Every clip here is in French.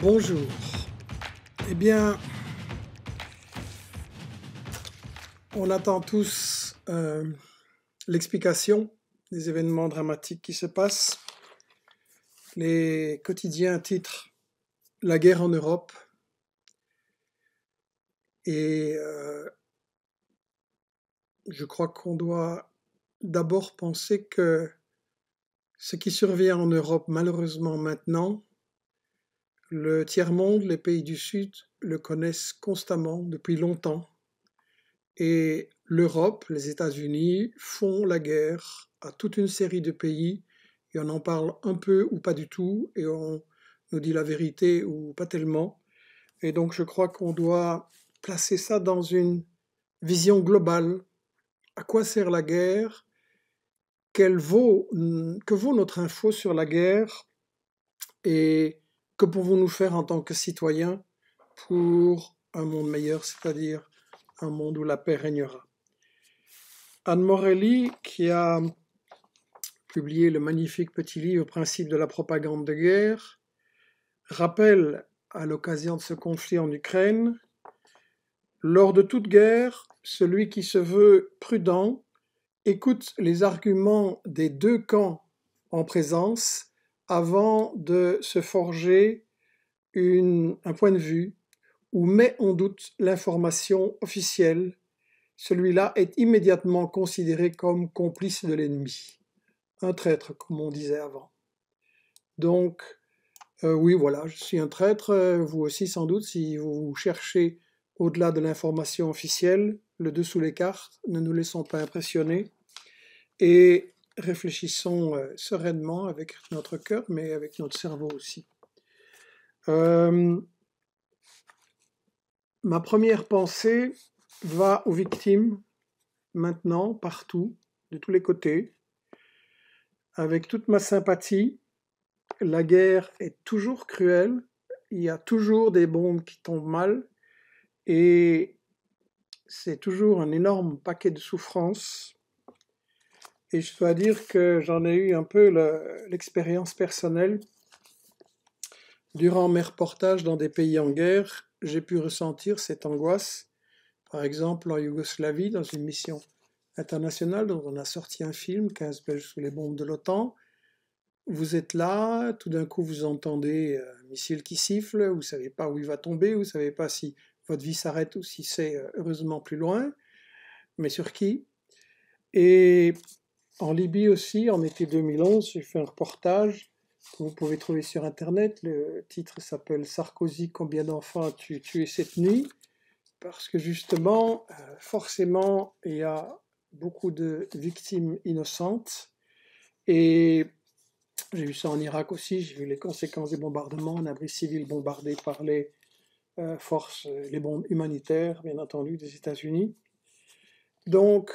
Bonjour. Eh bien, on attend tous euh, l'explication des événements dramatiques qui se passent. Les quotidiens titrent La guerre en Europe et euh, je crois qu'on doit d'abord penser que ce qui survient en Europe malheureusement maintenant, le tiers-monde, les pays du Sud le connaissent constamment depuis longtemps. Et l'Europe, les États-Unis font la guerre à toute une série de pays et on en parle un peu ou pas du tout et on nous dit la vérité ou pas tellement. Et donc je crois qu'on doit placer ça dans une vision globale. À quoi sert la guerre vaut, Que vaut notre info sur la guerre Et que pouvons-nous faire en tant que citoyens pour un monde meilleur, c'est-à-dire un monde où la paix régnera Anne Morelli, qui a publié le magnifique petit livre Principe de la propagande de guerre, rappelle à l'occasion de ce conflit en Ukraine, lors de toute guerre, celui qui se veut prudent écoute les arguments des deux camps en présence avant de se forger une, un point de vue où, met en doute l'information officielle, celui-là est immédiatement considéré comme complice de l'ennemi, un traître, comme on disait avant. Donc, euh, oui, voilà, je suis un traître, euh, vous aussi sans doute, si vous cherchez au-delà de l'information officielle, le dessous les cartes, ne nous laissons pas impressionner. Et réfléchissons euh, sereinement avec notre cœur, mais avec notre cerveau aussi. Euh, ma première pensée va aux victimes maintenant, partout, de tous les côtés, avec toute ma sympathie. La guerre est toujours cruelle, il y a toujours des bombes qui tombent mal, et c'est toujours un énorme paquet de souffrances et je dois dire que j'en ai eu un peu l'expérience personnelle. Durant mes reportages dans des pays en guerre, j'ai pu ressentir cette angoisse, par exemple en Yougoslavie, dans une mission internationale dont on a sorti un film, 15 Belges sous les bombes de l'OTAN. Vous êtes là, tout d'un coup vous entendez un missile qui siffle, vous ne savez pas où il va tomber, vous ne savez pas si votre vie s'arrête ou si c'est euh, heureusement plus loin, mais sur qui Et en Libye aussi, en été 2011, j'ai fait un reportage que vous pouvez trouver sur Internet. Le titre s'appelle Sarkozy, combien d'enfants as-tu tué cette nuit Parce que justement, euh, forcément, il y a beaucoup de victimes innocentes. Et j'ai vu ça en Irak aussi, j'ai vu les conséquences des bombardements, un abri civil bombardé par les euh, forces, euh, les bombes humanitaires, bien entendu, des États-Unis. Donc,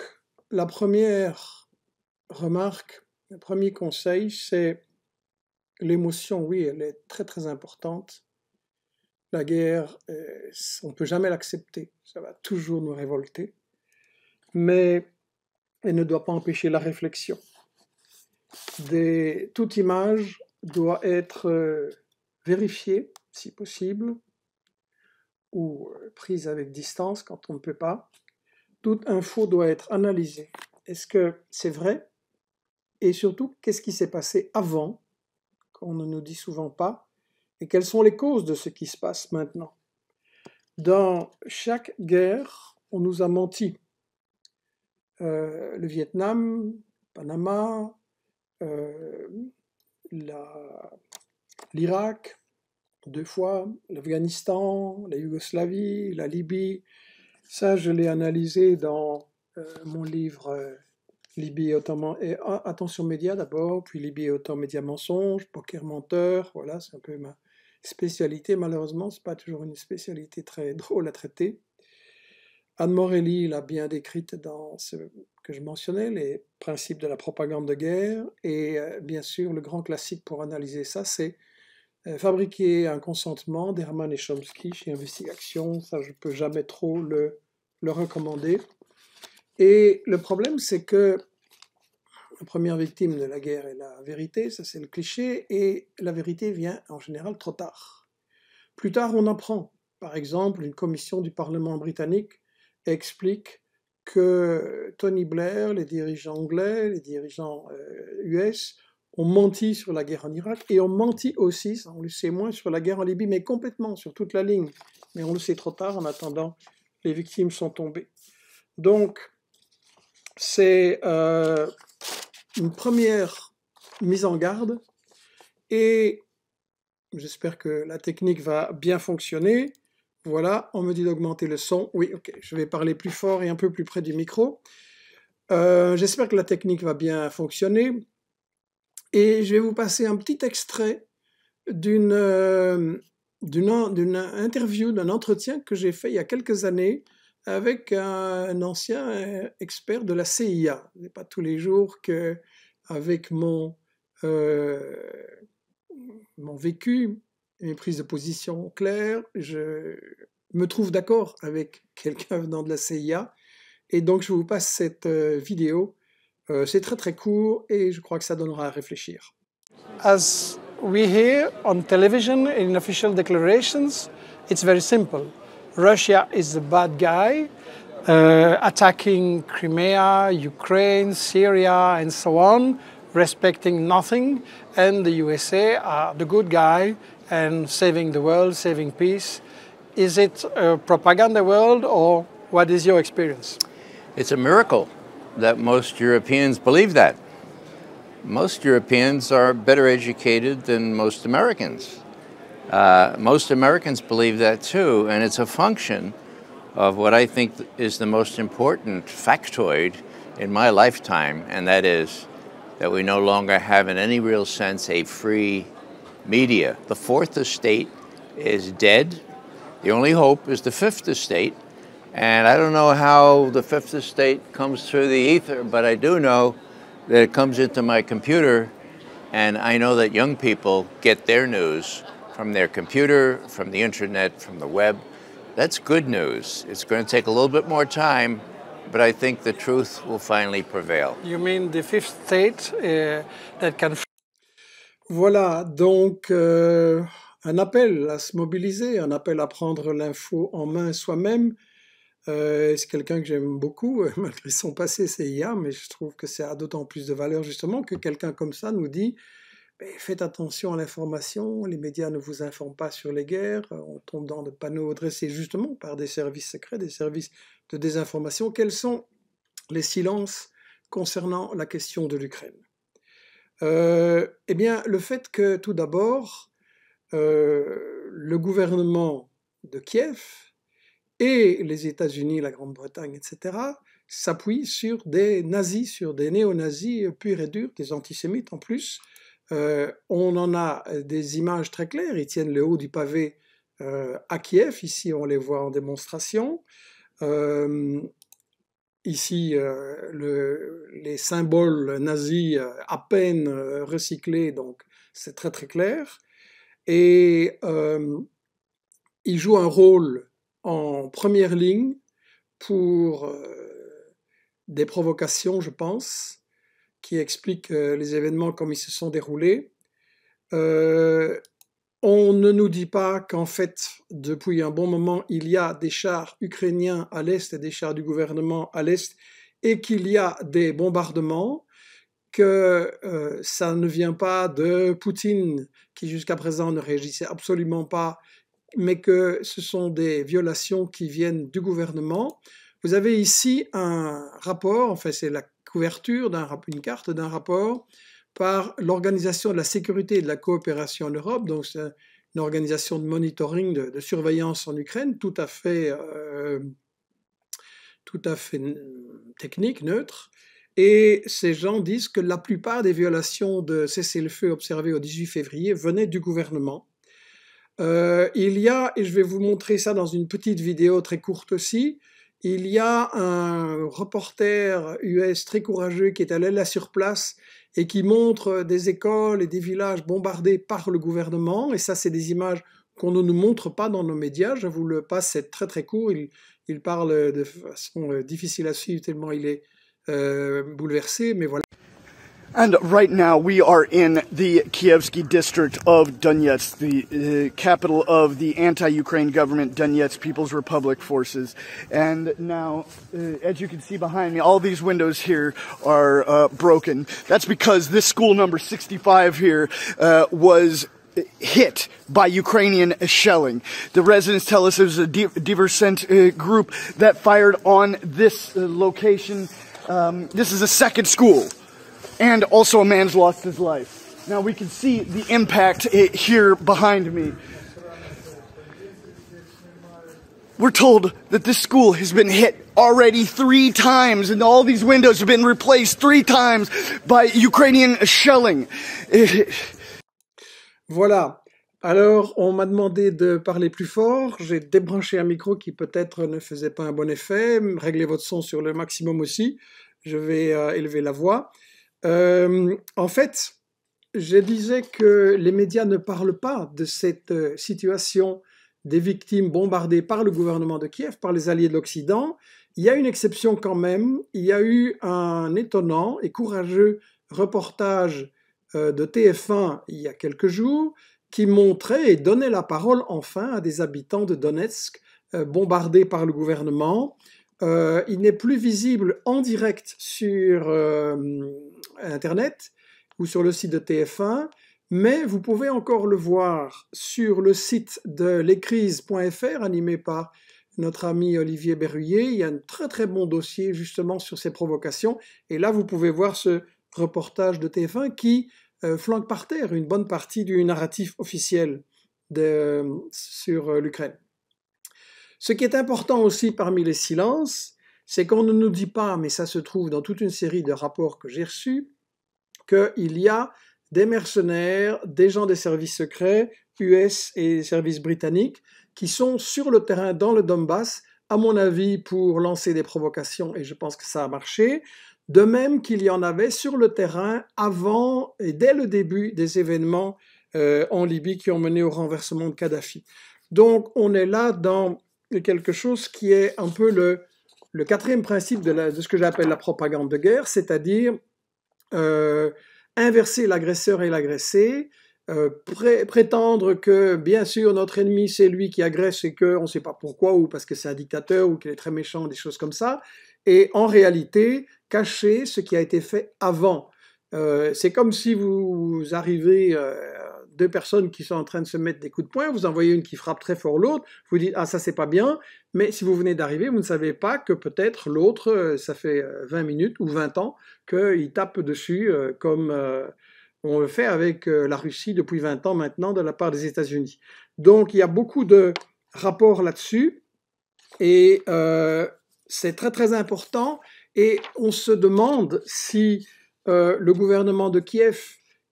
la première remarque, le premier conseil, c'est l'émotion, oui, elle est très très importante. La guerre, euh, on ne peut jamais l'accepter, ça va toujours nous révolter, mais elle ne doit pas empêcher la réflexion. toute image doit être euh, vérifiée, si possible, ou euh, prise avec distance quand on ne peut pas. Toute info doit être analysée. Est-ce que c'est vrai et surtout qu'est-ce qui s'est passé avant, qu'on ne nous dit souvent pas, et quelles sont les causes de ce qui se passe maintenant. Dans chaque guerre, on nous a menti. Euh, le Vietnam, Panama, euh, l'Irak, deux fois, l'Afghanistan, la Yougoslavie, la Libye. Ça, je l'ai analysé dans euh, mon livre Libye et Autant, ah, et, attention média d'abord, puis Libye et Autant média mensonge, poker menteur, voilà, c'est un peu ma spécialité. Malheureusement, c'est pas toujours une spécialité très drôle à traiter. Anne Morelli l'a bien décrite dans ce que je mentionnais, les principes de la propagande de guerre. Et euh, bien sûr, le grand classique pour analyser ça, c'est euh, fabriquer un consentement d'Herman et Chomsky chez Investigation. Ça, je ne peux jamais trop le, le recommander. Et le problème, c'est que la première victime de la guerre est la vérité, ça c'est le cliché, et la vérité vient en général trop tard. Plus tard, on apprend. Par exemple, une commission du Parlement britannique explique que Tony Blair, les dirigeants anglais, les dirigeants US euh, ont menti sur la guerre en Irak et ont menti aussi, on le sait moins, sur la guerre en Libye, mais complètement, sur toute la ligne. Mais on le sait trop tard, en attendant, les victimes sont tombées. Donc, c'est euh, une première mise en garde et j'espère que la technique va bien fonctionner. Voilà, on me dit d'augmenter le son. Oui, ok, je vais parler plus fort et un peu plus près du micro. Euh, j'espère que la technique va bien fonctionner. Et je vais vous passer un petit extrait d'une euh, interview, d'un entretien que j'ai fait il y a quelques années avec un ancien euh, expert de la CIA. Ce n'est pas tous les jours que, avec mon, euh, mon vécu, mes prises de position claires, je me trouve d'accord avec quelqu'un venant de la CIA. Et donc, je vous passe cette euh, vidéo. C'est très très court et je crois que ça donnera à réfléchir. As we on television in official declarations, it's very simple. Russia is the bad guy, uh, attacking Crimea, Ukraine, Syria, and so on, respecting nothing, and the USA are the good guy and saving the world, saving peace. Is it a propaganda world, or what is your experience? It's a miracle that most Europeans believe that. Most Europeans are better educated than most Americans. Uh, most Americans believe that too, and it's a function of what I think is the most important factoid in my lifetime, and that is that we no longer have, in any real sense, a free media. The fourth estate is dead. The only hope is the fifth estate. And I don't know how the fifth estate comes through the ether, but I do know that it comes into my computer, and I know that young people get their news from their computer, from the internet, from the web. That's good news. It's going to take a little bit more time, but I think the truth will finally prevail. You mean the fifth state uh, that can. Voilà, donc euh, un appel à se mobiliser, un appel à prendre l'info en main soi-même. Euh, c'est quelqu'un que j'aime beaucoup, malgré son passé, c'est IA, mais je trouve que c'est a d'autant plus de valeur justement que quelqu'un comme ça nous dit faites attention à l'information, les médias ne vous informent pas sur les guerres, on tombe dans des panneaux dressés justement par des services secrets, des services de désinformation. Quels sont les silences concernant la question de l'Ukraine euh, Eh bien, le fait que tout d'abord, euh, le gouvernement de Kiev et les États-Unis, la Grande-Bretagne, etc., s'appuient sur des nazis, sur des néo-nazis purs et durs, des antisémites en plus, euh, on en a euh, des images très claires, ils tiennent le haut du pavé euh, à Kiev, ici on les voit en démonstration. ici, les symboles nazis à peine recyclés, donc c'est très très clair. Et ils jouent un rôle en première ligne pour des provocations, je pense, qui explique euh, les événements comme ils se sont déroulés. Euh, on ne nous dit pas qu'en fait, depuis un bon moment, il y a des chars ukrainiens à l'est et des chars du gouvernement à l'est et qu'il y a des bombardements, que euh, ça ne vient pas de Poutine qui jusqu'à présent ne réagissait absolument pas, mais que ce sont des violations qui viennent du gouvernement. Vous avez ici un rapport, en fait c'est la couverture d'une carte d'un rapport par l'Organisation de la sécurité et de la coopération en Europe, donc c'est une organisation de monitoring, de, surveillance en Ukraine, tout à fait, euh, tout à fait technique, neutre. Et ces gens disent que la plupart des violations de cessez-le-feu observées au 18 février venaient du gouvernement. Euh, il y a, et je vais vous montrer ça dans une petite vidéo très courte aussi, il y a un reporter US très courageux qui est allé là sur place et qui montre des écoles et des villages bombardés par le gouvernement. Et ça, c'est des images qu'on ne nous montre pas dans nos médias. Je vous le passe, c'est très très court. Il, parle de façon euh, difficile à suivre tellement il est euh, bouleversé, mais voilà. And right now we are in the Kievsky district of Donetsk, the uh, capital of the anti-Ukraine government, Donetsk People's Republic forces. And now, uh, as you can see behind me, all these windows here are uh, broken. That's because this school number 65 here uh, was hit by Ukrainian shelling. The residents tell us it was a diversant uh, group that fired on this uh, location. Um, this is a second school and also a man's lost his life. Now we can see the impact here behind me. We're told that this school has been hit already three times and all these windows have been replaced three times by Ukrainian shelling. Voilà. Alors, on m'a demandé de parler plus fort. J'ai débranché un micro qui peut-être ne faisait pas un bon effet. Réglez votre son sur le maximum aussi. Je vais euh, élever la voix. Euh, en fait, je disais que les médias ne parlent pas de cette euh, situation des victimes bombardées par le gouvernement de Kiev, par les alliés de l'Occident. Il y a une exception quand même. Il y a eu un étonnant et courageux reportage euh, de TF1 il y a quelques jours qui montrait et donnait la parole enfin à des habitants de Donetsk bombardés par le gouvernement. il n'est plus visible en direct sur Internet ou sur le site de TF1, mais vous pouvez encore le voir sur le site de lescrises.fr animé par notre ami Olivier Berruyer. Il y a un très très bon dossier justement sur ces provocations. Et là, vous pouvez voir ce reportage de TF1 qui euh, flanque par terre une bonne partie du narratif officiel sur euh, l'Ukraine. Ce qui est important aussi parmi les silences, c'est qu'on ne nous dit pas, mais ça se trouve dans toute une série de rapports que j'ai reçus, qu'il y a des mercenaires, des gens des services secrets, US et services britanniques, qui sont sur le terrain dans le Donbass, à mon avis, pour lancer des provocations, et je pense que ça a marché, de même qu'il y en avait sur le terrain avant et dès le début des événements euh, en Libye qui ont mené au renversement de Kadhafi. Donc on est là dans quelque chose qui est un peu le, quatrième principe de, de ce que j'appelle la propagande de guerre, c'est-à-dire euh, inverser l'agresseur et l'agressé, euh, prétendre que, bien sûr, notre ennemi, c'est lui qui agresse et qu'on ne sait pas pourquoi, ou parce que c'est un dictateur, ou qu'il est très méchant, des choses comme ça, et en réalité, cacher ce qui a été fait avant. Euh, c'est comme si vous arrivez deux personnes qui sont en train de se mettre des coups de poing, vous voyez une qui frappe très fort l'autre, vous dites ah ça c'est pas bien, mais si vous venez d'arriver, vous ne savez pas que peut-être l'autre, euh, ça fait 20 euh, minutes ou 20 ans qu'il tape dessus euh, comme on le fait avec la Russie depuis 20 ans maintenant de la part des États-Unis. Donc il y a beaucoup de rapports là-dessus et c'est très très important et on se demande si le gouvernement de Kiev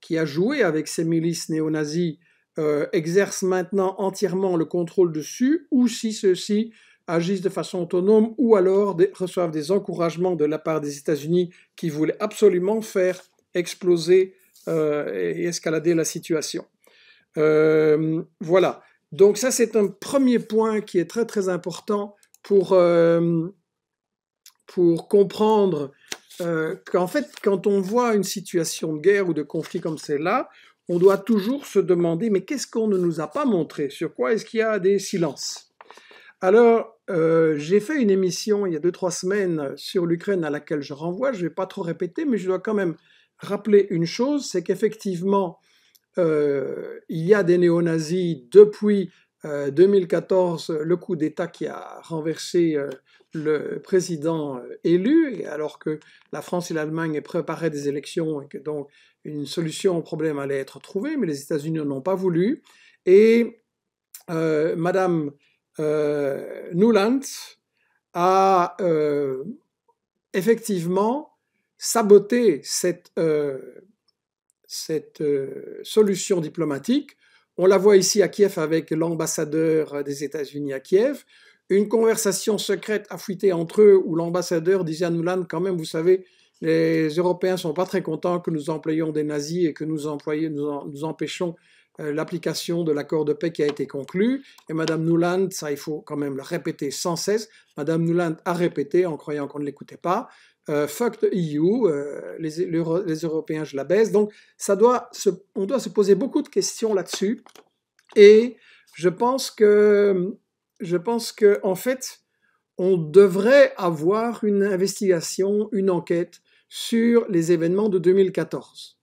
qui a joué avec ces milices néo-nazis, euh, exerce maintenant entièrement le contrôle dessus, ou si ceux-ci agissent de façon autonome, ou alors reçoivent des encouragements de la part des États-Unis qui voulaient absolument faire exploser euh, et escalader la situation. Euh, voilà. Donc ça, c'est un premier point qui est très très important pour comprendre euh, qu'en fait, quand on voit une situation de guerre ou de conflit comme celle-là, on doit toujours se demander, mais qu'est-ce qu'on ne nous a pas montré Sur quoi est-ce qu'il y a des silences Alors, euh, j'ai fait une émission il y a deux trois semaines sur l'Ukraine à laquelle je renvoie, je ne vais pas trop répéter, mais je dois quand même rappeler une chose, c'est qu'effectivement, euh, il y a des néo-nazis depuis 2014, euh, le coup d'État qui a renversé euh, le président euh, élu, alors que la France et l'Allemagne préparaient des élections et que donc une solution au problème allait être trouvée, mais les États-Unis n'ont pas voulu. Et Madame Nuland a effectivement saboté cette, cette solution diplomatique on la voit ici à Kiev avec l'ambassadeur euh, des États-Unis à Kiev. Une conversation secrète a entre eux où l'ambassadeur disait à Nuland quand même, vous savez, les Européens sont pas très contents que nous employions des nazis et que nous, employons, empêchons euh, l'application de l'accord de paix qui a été conclu. Et Madame Nuland, ça il faut quand même le répéter sans cesse, Madame Nuland a répété en croyant qu'on ne l'écoutait pas, euh, fuck e EU, les, Européens, je la baisse. Donc, on doit se poser beaucoup de questions là-dessus. Et je pense que, je pense que, en fait, on devrait avoir une investigation, une enquête sur les événements de 2014.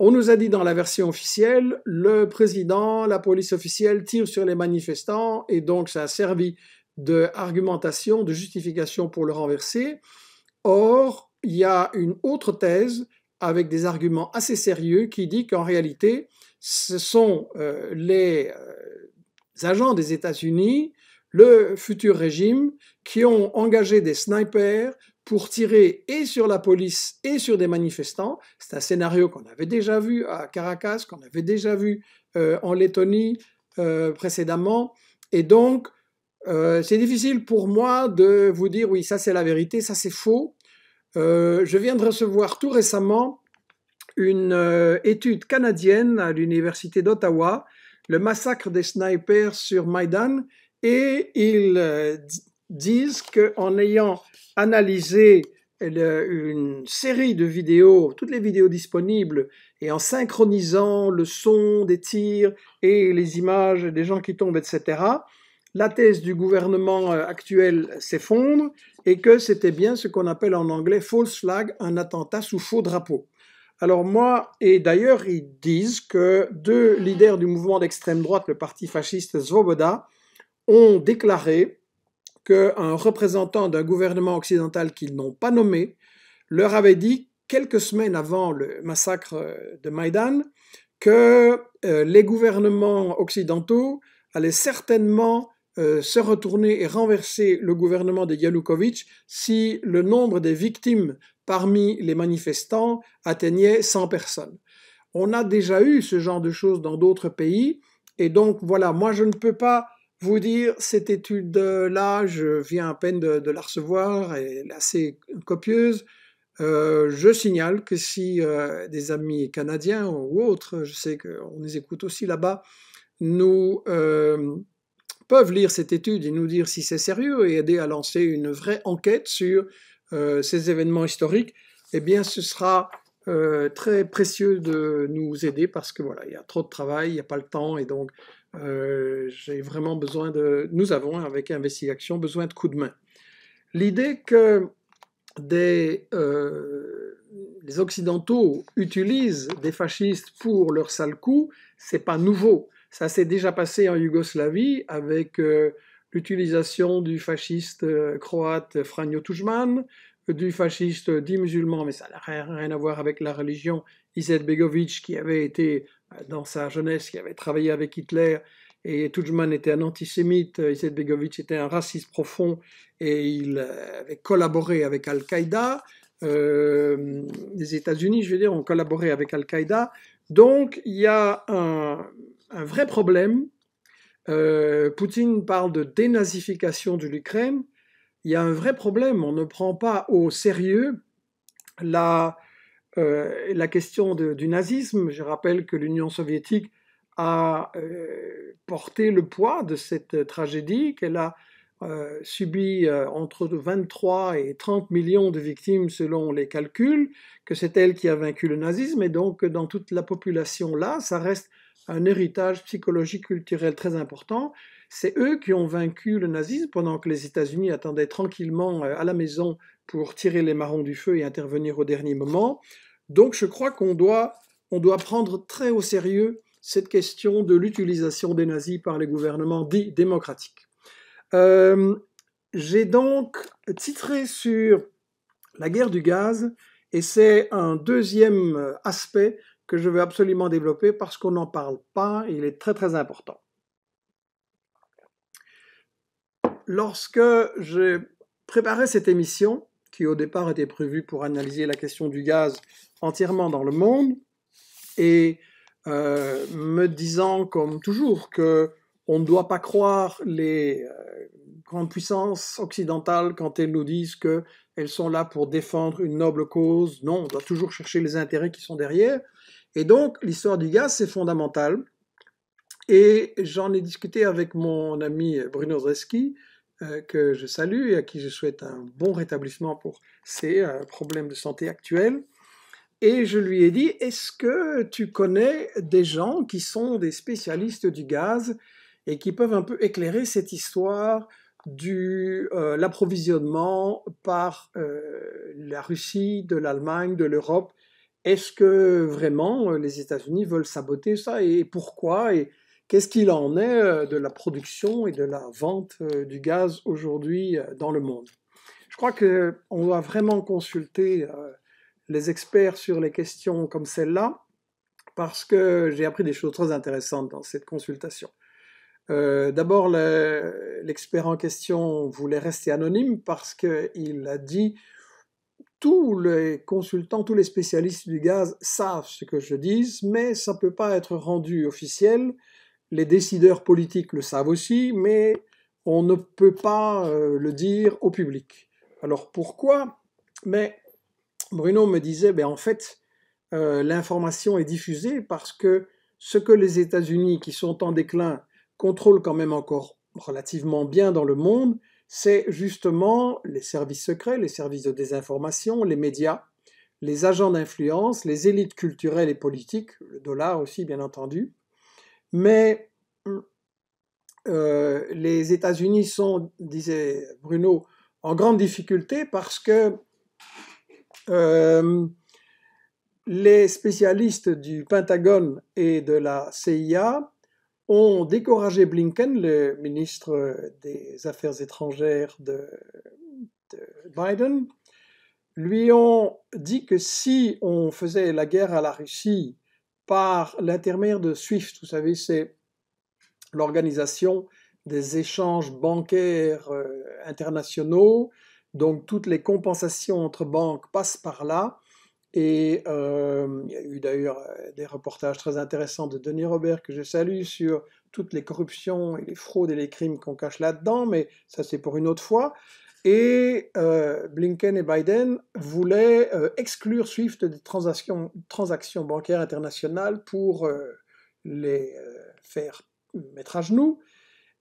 On nous a dit dans la version officielle, le président, la police officielle tire sur les manifestants et donc ça a servi d'argumentation, de justification pour le renverser. Or, il y a une autre thèse avec des arguments assez sérieux qui dit qu'en réalité, ce sont euh, les euh, agents des États-Unis, le futur régime, qui ont engagé des snipers pour tirer et sur la police et sur des manifestants. C'est un scénario qu'on avait déjà vu à Caracas, qu'on avait déjà vu euh, en Lettonie précédemment. Et donc, c'est difficile pour moi de vous dire oui, ça c'est la vérité, ça c'est faux, euh, je viens de recevoir tout récemment une euh, étude canadienne à l'Université d'Ottawa, le massacre des snipers sur Maïdan, et ils euh, disent qu'en ayant analysé une série de vidéos, toutes les vidéos disponibles, et en synchronisant le son des tirs et les images des gens qui tombent, etc., la thèse du gouvernement euh, actuel s'effondre et que c'était bien ce qu'on appelle en anglais false flag, un attentat sous faux drapeau. Alors moi, et d'ailleurs ils disent que deux leaders du mouvement d'extrême droite, le parti fasciste Svoboda, ont déclaré qu'un représentant d'un gouvernement occidental qu'ils n'ont pas nommé leur avait dit quelques semaines avant le massacre euh, de Maïdan que euh, les gouvernements occidentaux allaient certainement euh, se retourner et renverser le gouvernement de Yanukovych si le nombre des victimes parmi les manifestants atteignait 100 personnes. On a déjà eu ce genre de choses dans d'autres pays, et donc voilà, moi je ne peux pas vous dire cette étude-là, je viens à peine de, la recevoir, elle est assez copieuse. Euh, je signale que si euh, des amis canadiens ou autres, je sais qu'on les écoute aussi là-bas, nous, peuvent lire cette étude et nous dire si c'est sérieux et aider à lancer une vraie enquête sur euh, ces événements historiques, eh bien ce sera euh, très précieux de nous aider parce que voilà, il y a trop de travail, il n'y a pas le temps et donc euh, j'ai vraiment besoin de. Nous avons, avec Investigation, besoin de coups de main. L'idée que des, les Occidentaux utilisent des fascistes pour leur sale coup, c'est pas nouveau. Ça s'est déjà passé en Yougoslavie avec euh, l'utilisation du fasciste euh, croate Franjo Tuđman, du fasciste dit musulman, mais ça n'a rien à voir avec la religion, Izet Begovic, qui avait été euh, dans sa jeunesse, qui avait travaillé avec Hitler, et Tuđman était un antisémite, Izet Begovic était un raciste profond, et il avait collaboré avec Al-Qaïda. les États-Unis, je veux dire, ont collaboré avec Al-Qaïda. Donc, il y a un, un vrai problème. Euh, Poutine parle de dénazification de l'Ukraine. Il y a un vrai problème. On ne prend pas au sérieux la, euh, la question du nazisme. Je rappelle que l'Union soviétique a euh, porté le poids de cette tragédie, qu'elle a subi entre 23 et 30 millions de victimes selon les calculs, que c'est elle qui a vaincu le nazisme, et donc dans toute la population là, ça reste un héritage psychologique culturel très important. C'est eux qui ont vaincu le nazisme pendant que les États-Unis attendaient tranquillement euh, à la maison pour tirer les marrons du feu et intervenir au dernier moment. Donc je crois qu'on doit, on doit prendre très au sérieux cette question de l'utilisation des nazis par les gouvernements dits démocratiques. Euh, j'ai donc titré sur la guerre du gaz, et c'est un deuxième euh, aspect que je veux absolument développer parce qu'on n'en parle pas, il est très très important. Lorsque j'ai préparé cette émission, qui au départ était prévue pour analyser la question du gaz entièrement dans le monde, et euh, me disant comme toujours qu'on ne doit pas croire les euh, grandes puissances occidentales quand elles nous disent qu'elles sont là pour défendre une noble cause. Non, on doit toujours chercher les intérêts qui sont derrière. Et donc, l'histoire du gaz, c'est fondamental. Et j'en ai discuté avec mon ami Bruno Zreski, euh, que je salue et à qui je souhaite un bon rétablissement pour ses euh, problèmes de santé actuels. Et je lui ai dit, est-ce que tu connais des gens qui sont des spécialistes du gaz et qui peuvent un peu éclairer cette histoire de euh, l'approvisionnement par la Russie, de l'Allemagne, de l'Europe est-ce que vraiment euh, les États-Unis veulent saboter ça et pourquoi et qu'est-ce qu'il en est euh, de la production et de la vente euh, du gaz aujourd'hui dans le monde Je crois qu'on doit vraiment consulter les experts sur les questions comme celle-là parce que j'ai appris des choses très intéressantes dans cette consultation. D'abord, l'expert en question voulait rester anonyme parce qu'il a dit tous les consultants, tous les spécialistes du gaz savent ce que je dis, mais ça ne peut pas être rendu officiel. Les décideurs politiques le savent aussi, mais on ne peut pas euh, le dire au public. Alors pourquoi Mais Bruno me disait, ben, en fait, euh, l'information est diffusée parce que ce que les États-Unis, qui sont en déclin, contrôlent quand même encore relativement bien dans le monde, c'est justement les services secrets, les services de désinformation, les médias, les agents d'influence, les élites culturelles et politiques, le dollar aussi bien entendu. Mais hum, euh, les États-Unis sont, disait Bruno, en grande difficulté parce que euh, les spécialistes du Pentagone et de la CIA ont découragé Blinken, le ministre des Affaires étrangères de, Biden, lui ont dit que si on faisait la guerre à la Russie par l'intermédiaire de SWIFT, vous savez, c'est l'organisation des échanges bancaires euh, internationaux, donc toutes les compensations entre banques passent par là, et euh, il y a eu d'ailleurs euh, des reportages très intéressants de Denis Robert que je salue sur toutes les corruptions et les fraudes et les crimes qu'on cache là-dedans, mais ça c'est pour une autre fois. Et euh, Blinken et Biden voulaient exclure SWIFT des transactions, bancaires internationales pour les faire mettre à genoux.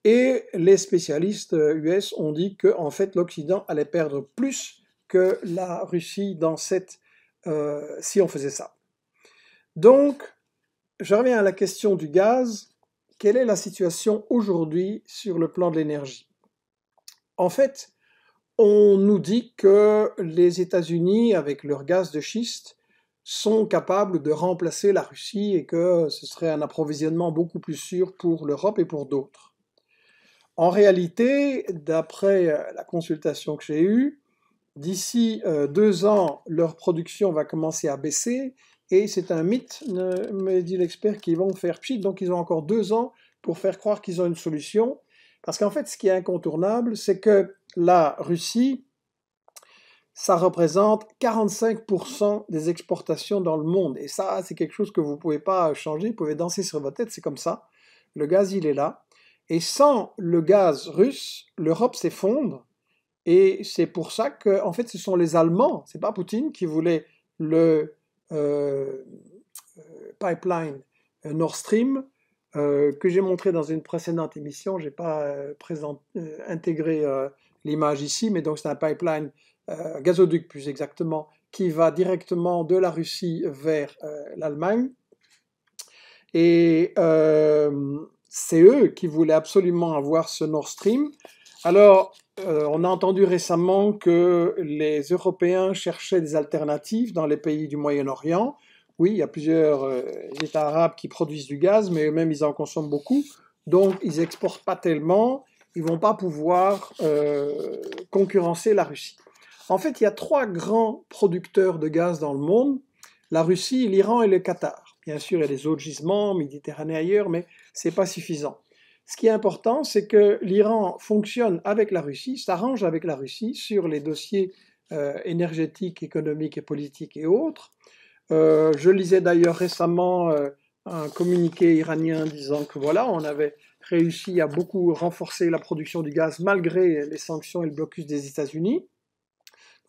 Et les spécialistes US ont dit que en fait l'Occident allait perdre plus que la Russie dans cette euh, si on faisait ça. Donc, je reviens à la question du gaz. Quelle est la situation aujourd'hui sur le plan de l'énergie En fait, on nous dit que les États-Unis, avec leur gaz de schiste, sont capables de remplacer la Russie et que ce serait un approvisionnement beaucoup plus sûr pour l'Europe et pour d'autres. En réalité, d'après la consultation que j'ai eue, D'ici euh, deux ans, leur production va commencer à baisser et c'est un mythe, me dit l'expert, qu'ils vont faire pchit. Donc ils ont encore deux ans pour faire croire qu'ils ont une solution. Parce qu'en fait, ce qui est incontournable, c'est que la Russie, ça représente 45% des exportations dans le monde. Et ça, c'est quelque chose que vous ne pouvez pas changer, vous pouvez danser sur votre tête, c'est comme ça. Le gaz, il est là. Et sans le gaz russe, l'Europe s'effondre et c'est pour ça que, en fait, ce sont les Allemands, c'est pas Poutine qui voulait le euh, euh, pipeline Nord Stream euh, que j'ai montré dans une précédente émission. J'ai pas intégré l'image ici, mais donc c'est un pipeline gazoduc plus exactement qui va directement de la Russie vers l'Allemagne. Et c'est eux qui voulaient absolument avoir ce Nord Stream. Alors, euh, on a entendu récemment que les Européens cherchaient des alternatives dans les pays du Moyen-Orient. Oui, il y a plusieurs euh, États arabes qui produisent du gaz, mais eux-mêmes, ils en consomment beaucoup. Donc, ils n'exportent pas tellement. Ils ne vont pas pouvoir euh, concurrencer la Russie. En fait, il y a trois grands producteurs de gaz dans le monde. La Russie, l'Iran et le Qatar. Bien sûr, il y a des autres gisements, Méditerranée ailleurs, mais ce n'est pas suffisant. Ce qui est important, c'est que l'Iran fonctionne avec la Russie, s'arrange avec la Russie sur les dossiers euh, énergétiques, économiques et politiques et autres. Euh, je lisais d'ailleurs récemment euh, un communiqué iranien disant que voilà, on avait réussi à beaucoup renforcer la production du gaz malgré les sanctions et le blocus des États-Unis.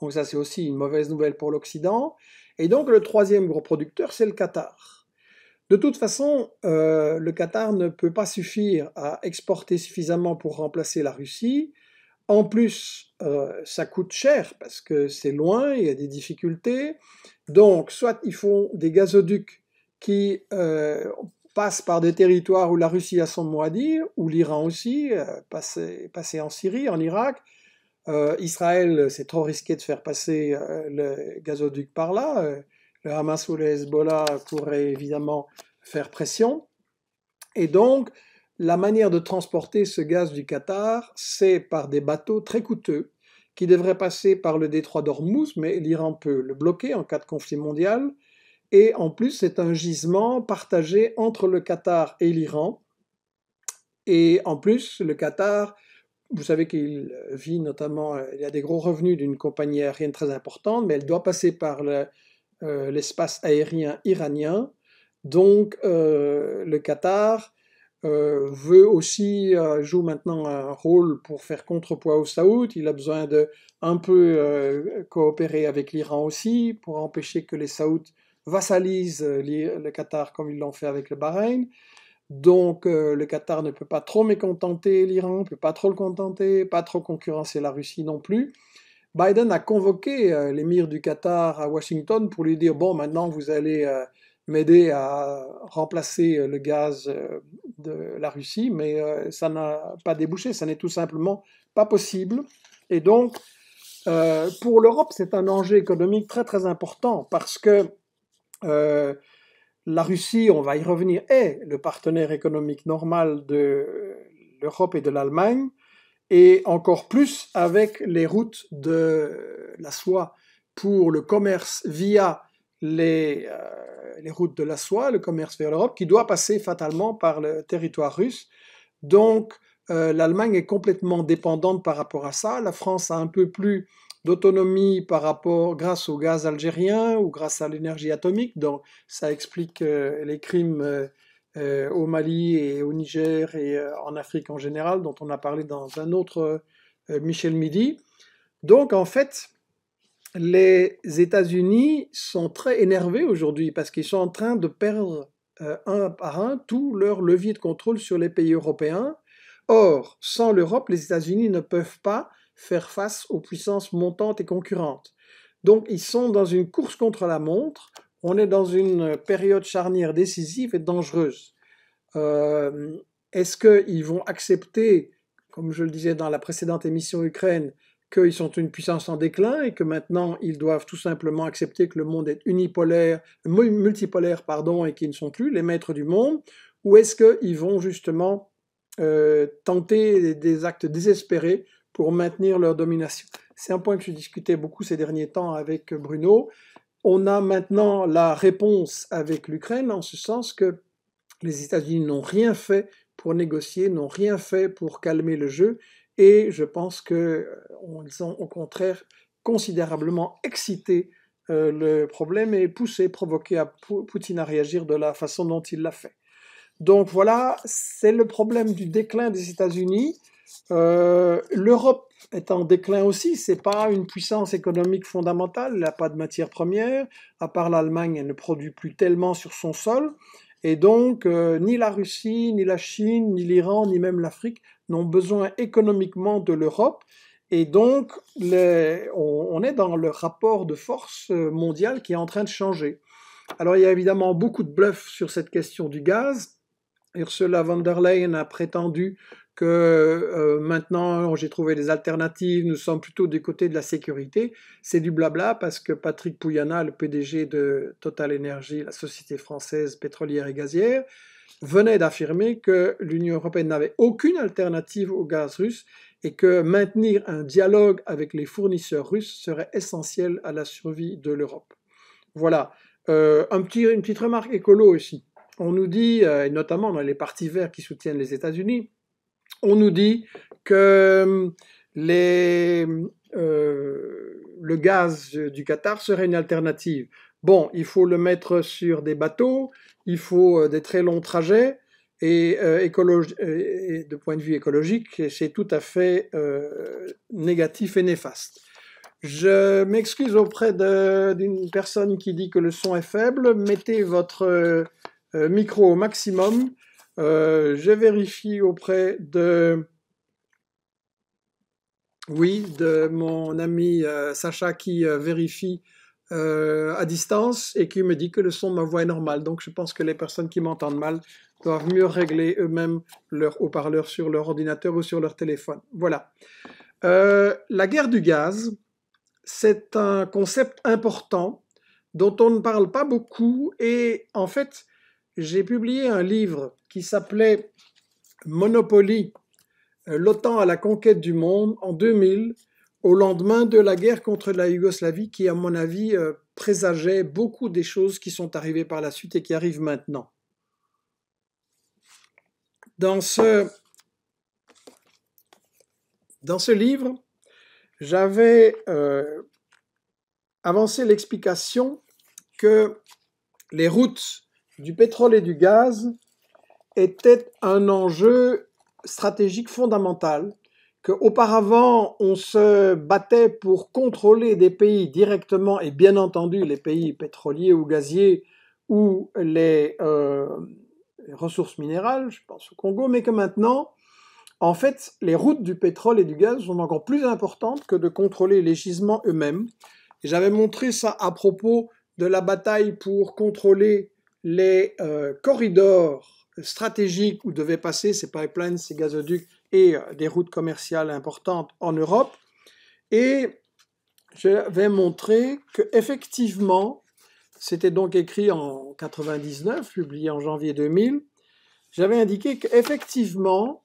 Donc ça, c'est aussi une mauvaise nouvelle pour l'Occident. Et donc le troisième gros producteur, c'est le Qatar. De toute façon, euh, le Qatar ne peut pas suffire à exporter suffisamment pour remplacer la Russie. En plus, euh, ça coûte cher parce que c'est loin, il y a des difficultés. Donc, soit ils font des gazoducs qui euh, passent par des territoires où la Russie a son mot à dire, ou l'Iran aussi, passer, en Syrie, en Irak, Israël, c'est trop risqué de faire passer le gazoduc par là le Hamas ou le Hezbollah pourraient évidemment faire pression. Et donc, la manière de transporter ce gaz du Qatar, c'est par des bateaux très coûteux qui devraient passer par le détroit d'Ormuz, mais l'Iran peut le bloquer en cas de conflit mondial. Et en plus, c'est un gisement partagé entre le Qatar et l'Iran. Et en plus, le Qatar, vous savez qu'il vit notamment, il a des gros revenus d'une compagnie aérienne très importante, mais elle doit passer par le, euh, l'espace aérien iranien. Donc euh, le Qatar euh, veut aussi, joue maintenant un rôle pour faire contrepoids au Saoud. Il a besoin de un peu coopérer avec l'Iran aussi pour empêcher que les Saouds vassalisent le Qatar comme ils l'ont fait avec le Bahreïn. Donc le Qatar ne peut pas trop mécontenter l'Iran, ne peut pas trop le contenter, pas trop concurrencer la Russie non plus. Biden a convoqué euh, l'émir du Qatar à Washington pour lui dire, bon, maintenant vous allez euh, m'aider à remplacer euh, le gaz de la Russie, mais ça n'a pas débouché, ça n'est tout simplement pas possible. Et donc, pour l'Europe, c'est un enjeu économique très très important parce que la Russie, on va y revenir, est le partenaire économique normal de l'Europe et de l'Allemagne et encore plus avec les routes de la soie pour le commerce via les, euh, les routes de la soie, le commerce vers l'Europe, qui doit passer fatalement par le territoire russe. Donc euh, l'Allemagne est complètement dépendante par rapport à ça. La France a un peu plus d'autonomie par rapport grâce au gaz algérien ou grâce à l'énergie atomique. Donc ça explique euh, les crimes euh, au Mali et au Niger et euh, en Afrique en général, dont on a parlé dans un autre euh, Michel Midi. Donc en fait, les États-Unis sont très énervés aujourd'hui parce qu'ils sont en train de perdre un par un tout leur levier de contrôle sur les pays européens. Or, sans l'Europe, les États-Unis ne peuvent pas faire face aux puissances montantes et concurrentes. Donc, ils sont dans une course contre la montre on est dans une période charnière décisive et dangereuse. Euh, est-ce qu'ils vont accepter, comme je le disais dans la précédente émission Ukraine, qu'ils sont une puissance en déclin et que maintenant ils doivent tout simplement accepter que le monde est unipolaire, multipolaire, pardon, et qu'ils ne sont plus les maîtres du monde, ou est-ce qu'ils vont justement euh, tenter des actes désespérés pour maintenir leur domination C'est un point que je discutais beaucoup ces derniers temps avec Bruno on a maintenant la réponse avec l'Ukraine en ce sens que les États-Unis n'ont rien fait pour négocier, n'ont rien fait pour calmer le jeu, et je pense qu'ils euh, ont au contraire considérablement excité euh, le problème et poussé, provoqué à Poutine à réagir de la façon dont il l'a fait. Donc voilà, c'est le problème du déclin des États-Unis. Euh, L'Europe est en déclin aussi. C'est pas une puissance économique fondamentale. Elle n'a pas de matières premières. À part l'Allemagne, elle ne produit plus tellement sur son sol. Et donc, euh, ni la Russie, ni la Chine, ni l'Iran, ni même l'Afrique n'ont besoin économiquement de l'Europe. Et donc, on, on, est dans le rapport de force euh, mondial qui est en train de changer. Alors, il y a évidemment beaucoup de bluffs sur cette question du gaz. Ursula von der Leyen a prétendu que euh, maintenant j'ai trouvé des alternatives, nous sommes plutôt du côté de la sécurité, c'est du blabla parce que Patrick Pouyana, le PDG de Total Energy, la société française pétrolière et gazière, venait d'affirmer que l'Union européenne n'avait aucune alternative au gaz russe et que maintenir un dialogue avec les fournisseurs russes serait essentiel à la survie de l'Europe. Voilà, euh, un petit, une petite remarque écolo aussi. On nous dit, euh, et notamment dans les partis verts qui soutiennent les États-Unis, on nous dit que euh, euh, le gaz du Qatar serait une alternative. Bon, il faut le mettre sur des bateaux, il faut euh, des très longs trajets, et, de point de vue écologique, c'est tout à fait négatif et néfaste. Je m'excuse auprès d'une personne qui dit que le son est faible. Mettez votre micro au maximum. Euh, je vérifie auprès de... Oui, de mon ami euh, Sacha qui euh, vérifie à distance et qui me dit que le son de ma voix est normal. Donc je pense que les personnes qui m'entendent mal doivent mieux régler eux-mêmes leur haut-parleur sur leur ordinateur ou sur leur téléphone. Voilà. la guerre du gaz, c'est un concept important dont on ne parle pas beaucoup et en fait, j'ai publié un livre qui s'appelait Monopoly, euh, l'OTAN à la conquête du monde en 2000, au lendemain de la guerre contre la Yougoslavie, qui, à mon avis, euh, présageait beaucoup des choses qui sont arrivées par la suite et qui arrivent maintenant. Dans ce, livre, j'avais euh, avancé l'explication que les routes du pétrole et du gaz était un enjeu stratégique fondamental, qu'auparavant on se battait pour contrôler des pays directement, et bien entendu les pays pétroliers ou gaziers ou les, euh, ressources minérales, je pense au Congo, mais que maintenant, en fait, les routes du pétrole et du gaz sont encore plus importantes que de contrôler les gisements eux-mêmes. J'avais montré ça à propos de la bataille pour contrôler les euh, corridors stratégique où devaient passer ces pipelines, ces gazoducs et euh, des routes commerciales importantes en Europe. Et j'avais montré montrer que effectivement, c'était donc écrit en 99, publié en janvier 2000, j'avais indiqué qu'effectivement,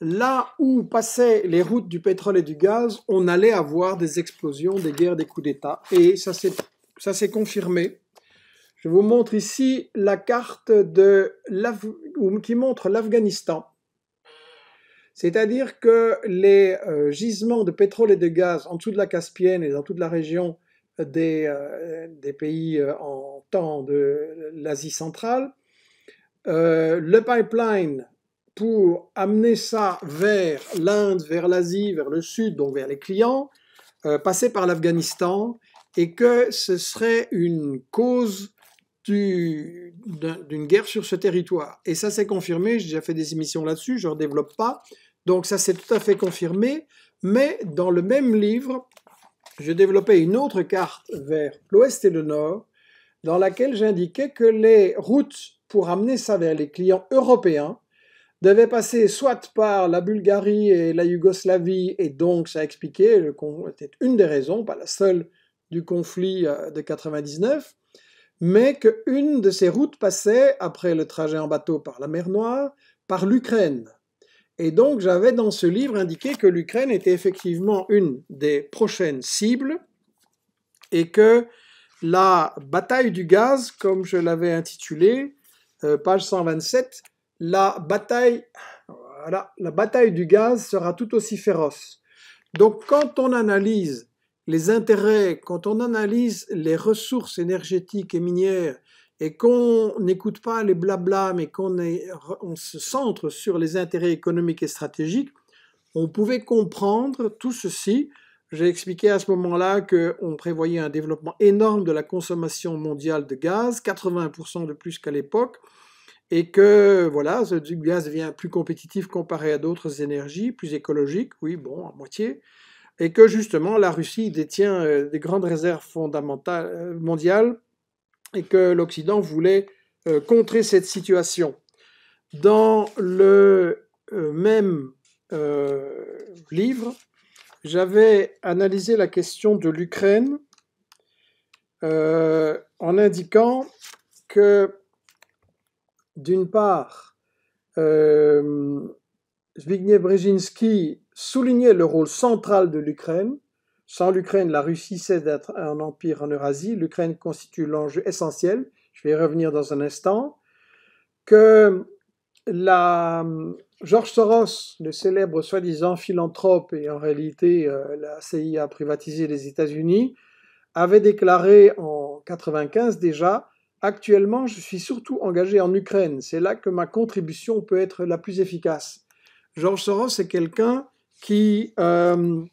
là où passaient les routes du pétrole et du gaz, on allait avoir des explosions, des guerres, des coups d'État. Et ça s'est confirmé je vous montre ici la carte de qui montre l'Afghanistan. C'est-à-dire que les euh, gisements de pétrole et de gaz en dessous de la Caspienne et dans toute la région des, euh, pays euh, en temps de l'Asie centrale, le pipeline pour amener ça vers l'Inde, vers l'Asie, vers le sud, donc vers les clients, passait par l'Afghanistan et que ce serait une cause d'une guerre sur ce territoire. Et ça s'est confirmé, j'ai déjà fait des émissions là-dessus, je ne développe pas. Donc ça s'est tout à fait confirmé, mais dans le même livre, je développais une autre carte vers l'ouest et le nord, dans laquelle j'indiquais que les routes pour amener ça vers les clients européens devaient passer soit par la Bulgarie et la Yougoslavie, et donc ça expliquait, c'était une des raisons, pas la seule, du conflit euh, de 99, mais qu'une de ces routes passait, après le trajet en bateau par la mer Noire, par l'Ukraine. Et donc j'avais dans ce livre indiqué que l'Ukraine était effectivement une des prochaines cibles et que la bataille du gaz, comme je l'avais intitulé, euh, page 127, bataille, la bataille du gaz sera tout aussi féroce. Donc quand on analyse les intérêts, quand on analyse les ressources énergétiques et minières et qu'on n'écoute pas les blabla, mais qu'on se centre sur les intérêts économiques et stratégiques, on pouvait comprendre tout ceci. J'ai expliqué à ce moment-là qu'on prévoyait un développement énorme de la consommation mondiale de gaz, 80% de plus qu'à l'époque, et que voilà, ce gaz devient plus compétitif comparé à d'autres énergies, plus écologiques, oui, bon, à moitié et que justement la Russie détient euh, des grandes réserves fondamentales euh, mondiales et que l'Occident voulait euh, contrer cette situation. Dans le même livre, j'avais analysé la question de l'Ukraine en indiquant que, d'une part, euh, Zbigniew Brzezinski soulignait le rôle central de l'Ukraine. Sans l'Ukraine, la Russie cesse d'être un empire en Eurasie. L'Ukraine constitue l'enjeu essentiel. Je vais y revenir dans un instant. Que la, hum, George Soros, le célèbre soi-disant philanthrope et en réalité euh, la CIA a privatisé les États-Unis, avait déclaré en 1995 déjà Actuellement, je suis surtout engagé en Ukraine. C'est là que ma contribution peut être la plus efficace. George Soros est quelqu'un qui euh,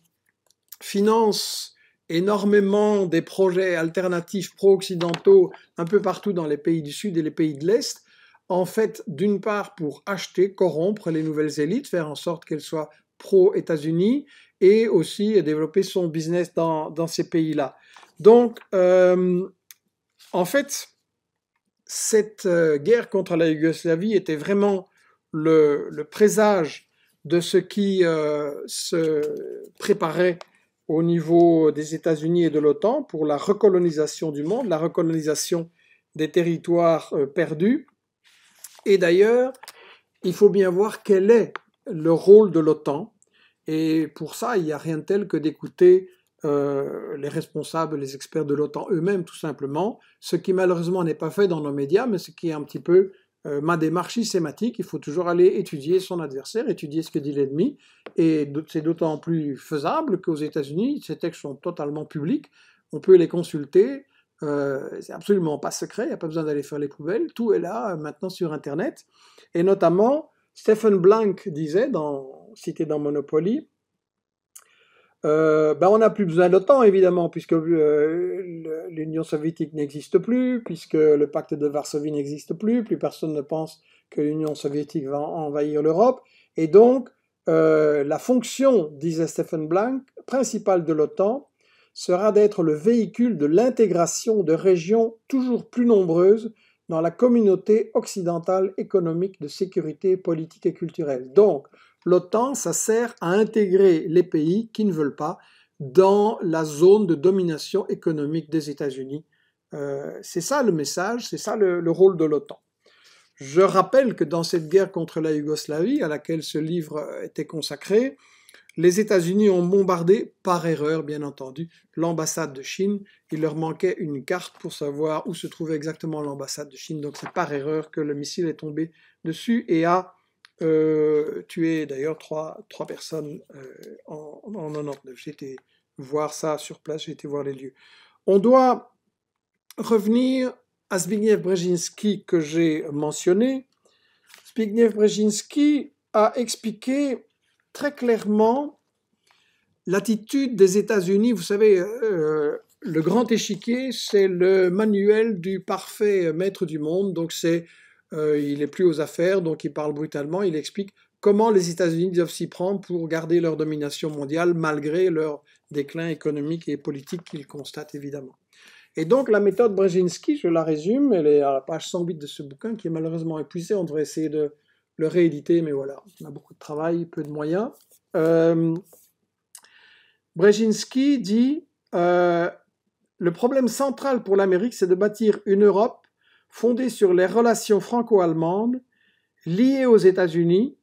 finance énormément des projets alternatifs pro-occidentaux un peu partout dans les pays du Sud et les pays de l'Est, en fait, d'une part pour acheter, corrompre les nouvelles élites, faire en sorte qu'elles soient pro-États-Unis et aussi développer son business dans, ces pays-là. Donc, euh, en fait, cette euh, guerre contre la Yougoslavie était vraiment le, le présage de ce qui euh, se préparait au niveau des États-Unis et de l'OTAN pour la recolonisation du monde, la recolonisation des territoires euh, perdus. Et d'ailleurs, il faut bien voir quel est le rôle de l'OTAN. Et pour ça, il n'y a rien de tel que d'écouter euh, les responsables, les experts de l'OTAN eux-mêmes, tout simplement, ce qui malheureusement n'est pas fait dans nos médias, mais ce qui est un petit peu euh, ma démarche systématique, il faut toujours aller étudier son adversaire, étudier ce que dit l'ennemi, et c'est d'autant plus faisable qu'aux États-Unis, ces textes sont totalement publics, on peut les consulter, euh, c'est absolument pas secret, il n'y a pas besoin d'aller faire les poubelles, tout est là euh, maintenant sur Internet, et notamment, Stephen Blank disait, cité dans Monopoly, ben on n'a plus besoin de l'OTAN, évidemment, puisque euh, l'Union soviétique n'existe plus, puisque le pacte de Varsovie n'existe plus, plus personne ne pense que l'Union soviétique va envahir l'Europe. Et donc, euh, la fonction, disait Stephen Blank, principale de l'OTAN sera d'être le véhicule de l'intégration de régions toujours plus nombreuses dans la communauté occidentale économique de sécurité politique et culturelle. Donc, L'OTAN, ça sert à intégrer les pays qui ne veulent pas dans la zone de domination économique des États-Unis. Euh, c'est ça le message, c'est ça le, le, rôle de l'OTAN. Je rappelle que dans cette guerre contre la Yougoslavie, à laquelle ce livre était consacré, les États-Unis ont bombardé, par erreur bien entendu, l'ambassade de Chine. Il leur manquait une carte pour savoir où se trouvait exactement l'ambassade de Chine, donc c'est par erreur que le missile est tombé dessus et a tuer es d'ailleurs trois, personnes euh, en, en 99. J'étais voir ça sur place, j'ai été voir les lieux. On doit revenir à Zbigniew Brzezinski que j'ai mentionné. Zbigniew Brzezinski a expliqué très clairement l'attitude des États-Unis. Vous savez, euh, le grand échiquier, c'est le manuel du parfait maître du monde, donc c'est euh, il n'est plus aux affaires, donc il parle brutalement, il explique comment les États-Unis doivent s'y prendre pour garder leur domination mondiale malgré leur déclin économique et politique qu'ils constatent évidemment. Et donc la méthode Brzezinski, je la résume, elle est à la page 108 de ce bouquin qui est malheureusement épuisé, on devrait essayer de le rééditer, mais voilà, on a beaucoup de travail, peu de moyens. Euh, Brzezinski dit euh, Le problème central pour l'Amérique, c'est de bâtir une Europe fondée sur les relations franco-allemandes liées aux États-Unis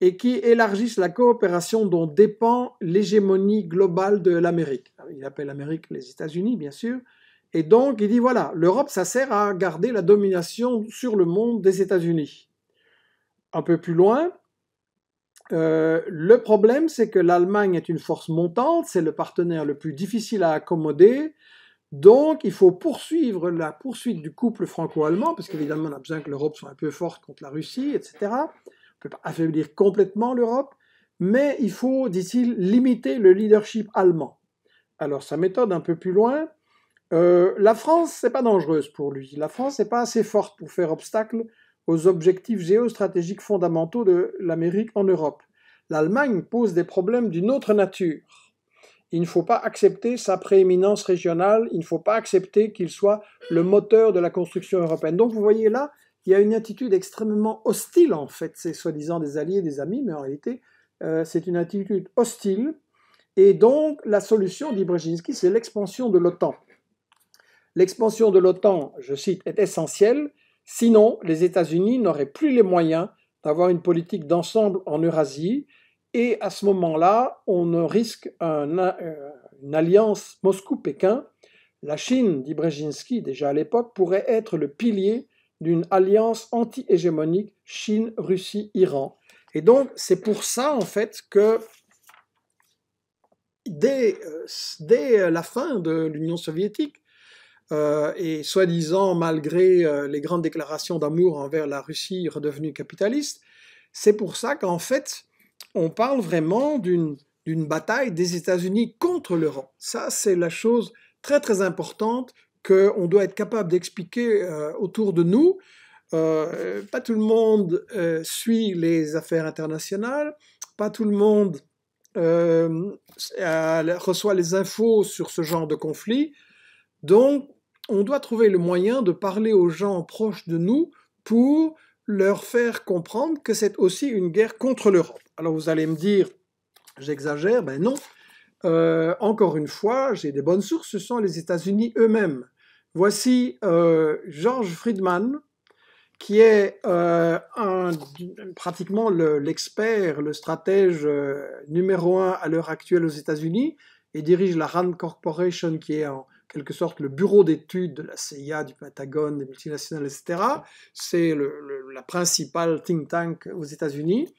et qui élargissent la coopération dont dépend l'hégémonie globale de l'Amérique. Ah il appelle l'Amérique les États-Unis, bien sûr. Et donc, il dit, voilà, l'Europe, ça sert à garder la domination sur le monde des États-Unis. Un peu plus loin, euh, le problème, c'est que l'Allemagne est une force montante, c'est le partenaire le plus difficile à accommoder, donc, il faut poursuivre la poursuite du couple franco-allemand, parce qu'évidemment, on a besoin que l'Europe soit un peu forte contre la Russie, etc. On ne peut pas affaiblir complètement l'Europe, mais il faut, dit-il, limiter le leadership allemand. Alors, sa méthode un peu plus loin, euh, la France, n'est pas dangereuse pour lui. La France n'est pas assez forte pour faire obstacle aux objectifs géostratégiques fondamentaux de l'Amérique en Europe. L'Allemagne pose des problèmes d'une autre nature. Il ne faut pas accepter sa prééminence régionale, il ne faut pas accepter qu'il soit le moteur de la construction européenne. Donc vous voyez là, il y a une attitude extrêmement hostile, en fait, c'est soi-disant des alliés, des amis, mais en réalité, euh, c'est une attitude hostile. Et donc, la solution, dit Brzezinski, c'est l'expansion de l'OTAN. L'expansion de l'OTAN, je cite, est essentielle, sinon les États-Unis n'auraient plus les moyens d'avoir une politique d'ensemble en Eurasie, et à ce moment-là, on risque une alliance Moscou-Pékin. La Chine, dit Brzezinski déjà à l'époque, pourrait être le pilier d'une alliance anti-hégémonique Chine-Russie-Iran. Et donc, c'est pour ça, en fait, que dès, euh, dès euh, la fin de l'Union soviétique, euh, et soi-disant, malgré les grandes déclarations d'amour envers la Russie redevenue capitaliste, c'est pour ça qu'en fait, on parle vraiment d'une bataille des États-Unis contre l'Europe. Ça, c'est la chose très très importante qu'on doit être capable d'expliquer euh, autour de nous. Euh, pas tout le monde euh, suit les affaires internationales, pas tout le monde reçoit les infos sur ce genre de conflit. Donc, on doit trouver le moyen de parler aux gens proches de nous pour leur faire comprendre que c'est aussi une guerre contre l'Europe. Alors vous allez me dire, j'exagère, ben non. Euh, encore une fois, j'ai des bonnes sources, ce sont les États-Unis eux-mêmes. Voici euh, George Friedman, qui est euh, pratiquement l'expert, le, stratège numéro un à l'heure actuelle aux États-Unis, et dirige la RAND Corporation, qui est en quelque sorte le bureau d'études de la CIA, du Pentagone, des multinationales, etc. C'est la principale think tank aux États-Unis.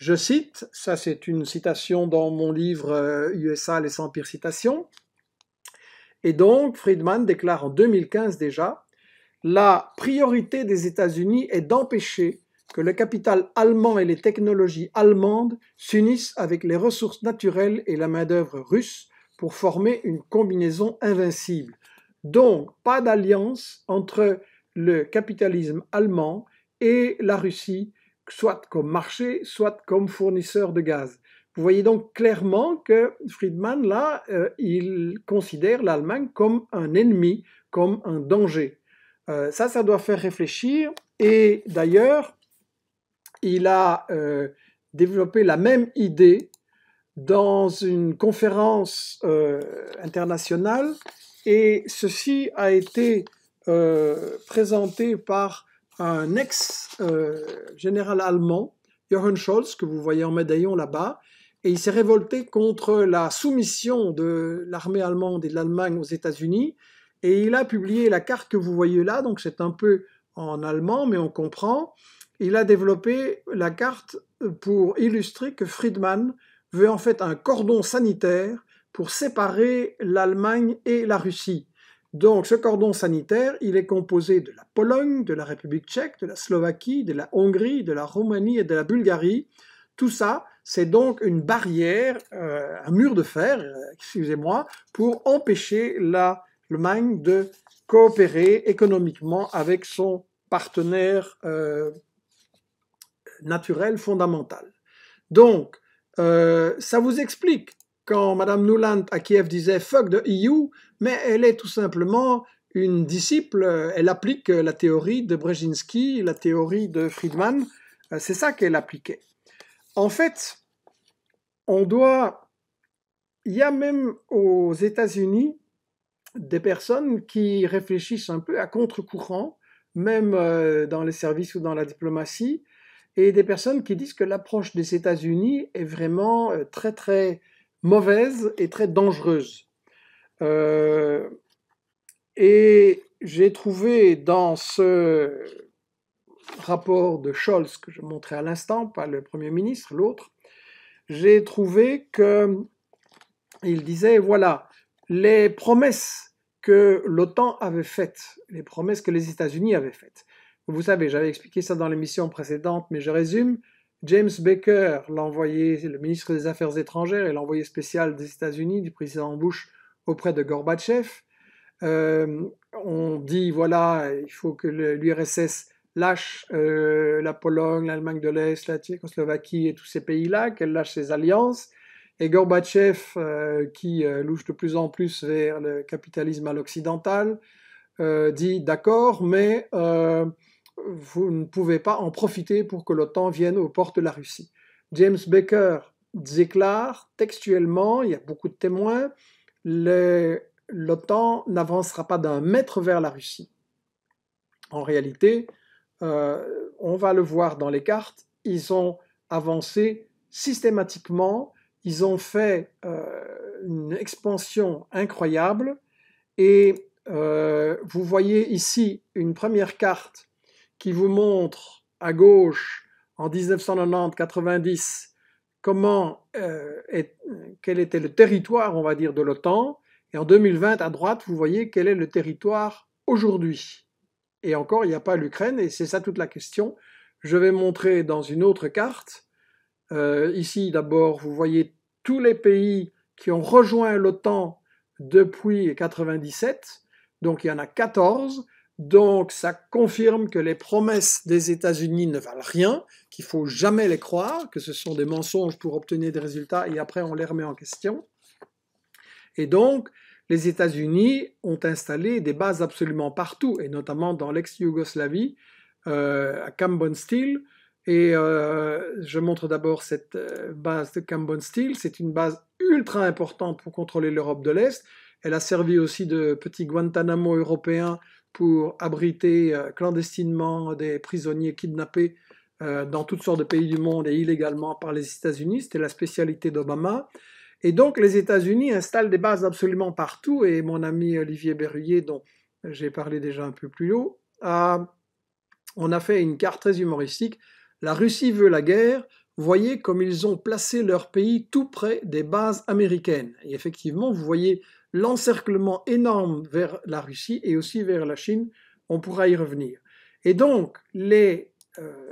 Je cite, ça c'est une citation dans mon livre USA euh, les 100 pires citations. Et donc, Friedman déclare en 2015 déjà, la priorité des États-Unis est d'empêcher que le capital allemand et les technologies allemandes s'unissent avec les ressources naturelles et la main-d'œuvre russe pour former une combinaison invincible. Donc, pas d'alliance entre le capitalisme allemand et la Russie soit comme marché, soit comme fournisseur de gaz. Vous voyez donc clairement que Friedman, là, euh, il considère l'Allemagne comme un ennemi, comme un danger. Euh, ça, ça doit faire réfléchir. Et d'ailleurs, il a euh, développé la même idée dans une conférence internationale. Et ceci a été présenté par un ex-général allemand, Johann Scholz, que vous voyez en médaillon là-bas, et il s'est révolté contre la soumission de l'armée allemande et de l'Allemagne aux États-Unis, et il a publié la carte que vous voyez là, donc c'est un peu en allemand, mais on comprend. Il a développé la carte pour illustrer que Friedman veut en fait un cordon sanitaire pour séparer l'Allemagne et la Russie. Donc ce cordon sanitaire, il est composé de la Pologne, de la République tchèque, de la Slovaquie, de la Hongrie, de la Roumanie et de la Bulgarie. Tout ça, c'est donc une barrière, euh, un mur de fer, euh, excusez-moi, pour empêcher l'Allemagne de coopérer économiquement avec son partenaire euh, naturel fondamental. Donc, ça vous explique quand Madame Nuland à Kiev disait fuck de EU, mais elle est tout simplement une disciple, euh, elle applique euh, la théorie de Brzezinski, la théorie de Friedman, euh, c'est ça qu'elle appliquait. En fait, on doit... Il y a même aux États-Unis des personnes qui réfléchissent un peu à contre-courant, même dans les services ou dans la diplomatie, et des personnes qui disent que l'approche des États-Unis est vraiment très très mauvaise et très dangereuse. Euh, et j'ai trouvé dans ce rapport de Scholz que je montrais à l'instant, pas le Premier ministre, l'autre, j'ai trouvé que il disait voilà les promesses que l'OTAN avait faites, les promesses que les États-Unis avaient faites. Vous savez, j'avais expliqué ça dans l'émission précédente, mais je résume. James Baker, l'envoyé, le ministre des Affaires étrangères et l'envoyé spécial des États-Unis du président Bush auprès de Gorbatchev. Euh, on dit voilà, il faut que l'URSS lâche euh, la Pologne, l'Allemagne de l'Est, la Tchécoslovaquie et tous ces pays-là, qu'elle lâche ses alliances. Et Gorbatchev, euh, qui louche de plus en plus vers le capitalisme à l'occidental, dit d'accord, mais vous ne pouvez pas en profiter pour que l'OTAN vienne aux portes de la Russie. James Baker déclare textuellement, il y a beaucoup de témoins, l'OTAN n'avancera pas d'un mètre vers la Russie. En réalité, euh, on va le voir dans les cartes, ils ont avancé systématiquement, ils ont fait euh, une expansion incroyable et euh, vous voyez ici une première carte qui vous montre à gauche en 1990-90 comment euh, quel était le territoire, on va dire, de l'OTAN. Et en 2020, à droite, vous voyez quel est le territoire aujourd'hui. Et encore, il n'y a pas l'Ukraine, et c'est ça toute la question. Je vais montrer dans une autre carte. Euh, ici, d'abord, vous voyez tous les pays qui ont rejoint l'OTAN depuis 1997. Donc, il y en a 14. Donc ça confirme que les promesses des États-Unis ne valent rien, qu'il faut jamais les croire, que ce sont des mensonges pour obtenir des résultats et après on les remet en question. Et donc les États-Unis ont installé des bases absolument partout, et notamment dans l'ex-Yougoslavie, euh, à Cambon Steel. Et euh, je montre d'abord cette euh, base de Cambon Steel. C'est une base ultra importante pour contrôler l'Europe de l'Est. Elle a servi aussi de petit Guantanamo européen pour abriter euh, clandestinement des prisonniers kidnappés euh, dans toutes sortes de pays du monde et illégalement par les États-Unis. C'était la spécialité d'Obama. Et donc les États-Unis installent des bases absolument partout. Et mon ami Olivier Berruyer, dont j'ai parlé déjà un peu plus haut, a, on a fait une carte très humoristique. La Russie veut la guerre. Voyez comme ils ont placé leur pays tout près des bases américaines. Et effectivement, vous voyez l'encerclement énorme vers la Russie et aussi vers la Chine, on pourra y revenir. Et donc, euh,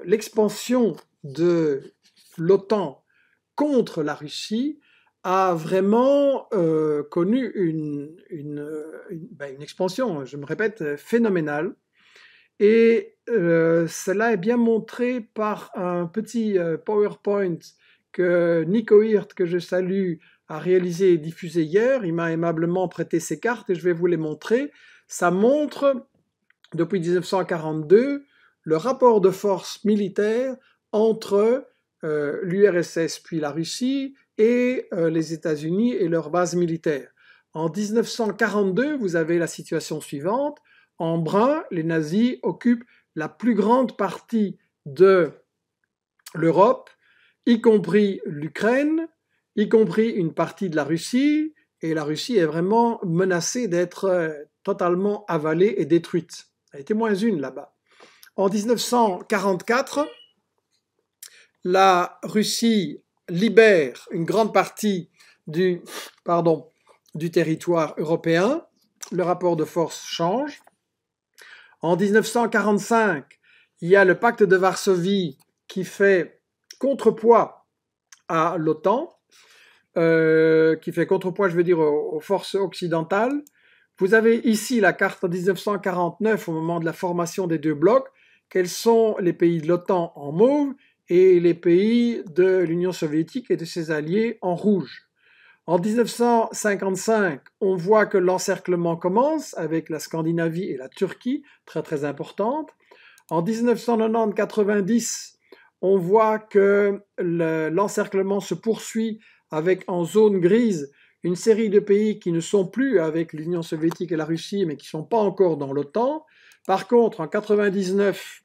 l'expansion de l'OTAN contre la Russie a vraiment euh, connu ben, une, expansion, je me répète, phénoménale. Et euh, cela est bien montré par un petit PowerPoint que Nico Hirt, que je salue, a réalisé et diffusé hier. Il m'a aimablement prêté ses cartes et je vais vous les montrer. Ça montre, depuis 1942, le rapport de force militaire entre euh, l'URSS puis la Russie et euh, les États-Unis et leurs bases militaires. En 1942, vous avez la situation suivante. En brun, les nazis occupent la plus grande partie de l'Europe, y compris l'Ukraine, y compris une partie de la Russie, et la Russie est vraiment menacée d'être euh, totalement avalée et détruite. Elle était moins une là-bas. En 1944, la Russie libère une grande partie du, pardon, du territoire européen. Le rapport de force change. En 1945, il y a le pacte de Varsovie qui fait contrepoids à l'OTAN. Euh, qui fait contrepoids, je veux dire, aux, forces occidentales. Vous avez ici la carte 1949 au moment de la formation des deux blocs. Quels sont les pays de l'OTAN en mauve et les pays de l'Union soviétique et de ses alliés en rouge en 1955, on voit que l'encerclement commence avec la Scandinavie et la Turquie, très très importante. En 1990-90, on voit que l'encerclement se poursuit avec en zone grise une série de pays qui ne sont plus avec l'Union soviétique et la Russie, mais qui ne sont pas encore dans l'OTAN. Par contre, en 1999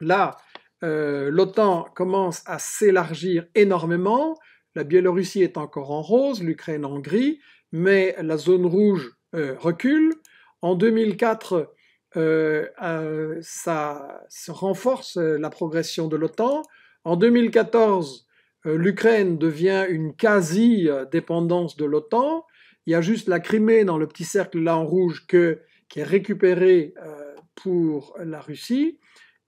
là, euh, l'OTAN commence à s'élargir énormément. La Biélorussie est encore en rose, l'Ukraine en gris, mais la zone rouge euh, recule. En 2004, euh, ça se renforce la progression de l'OTAN. En 2014, euh, l'Ukraine devient une quasi-dépendance de l'OTAN. Il y a juste la Crimée dans le petit cercle là en rouge qui est récupérée euh, pour la Russie.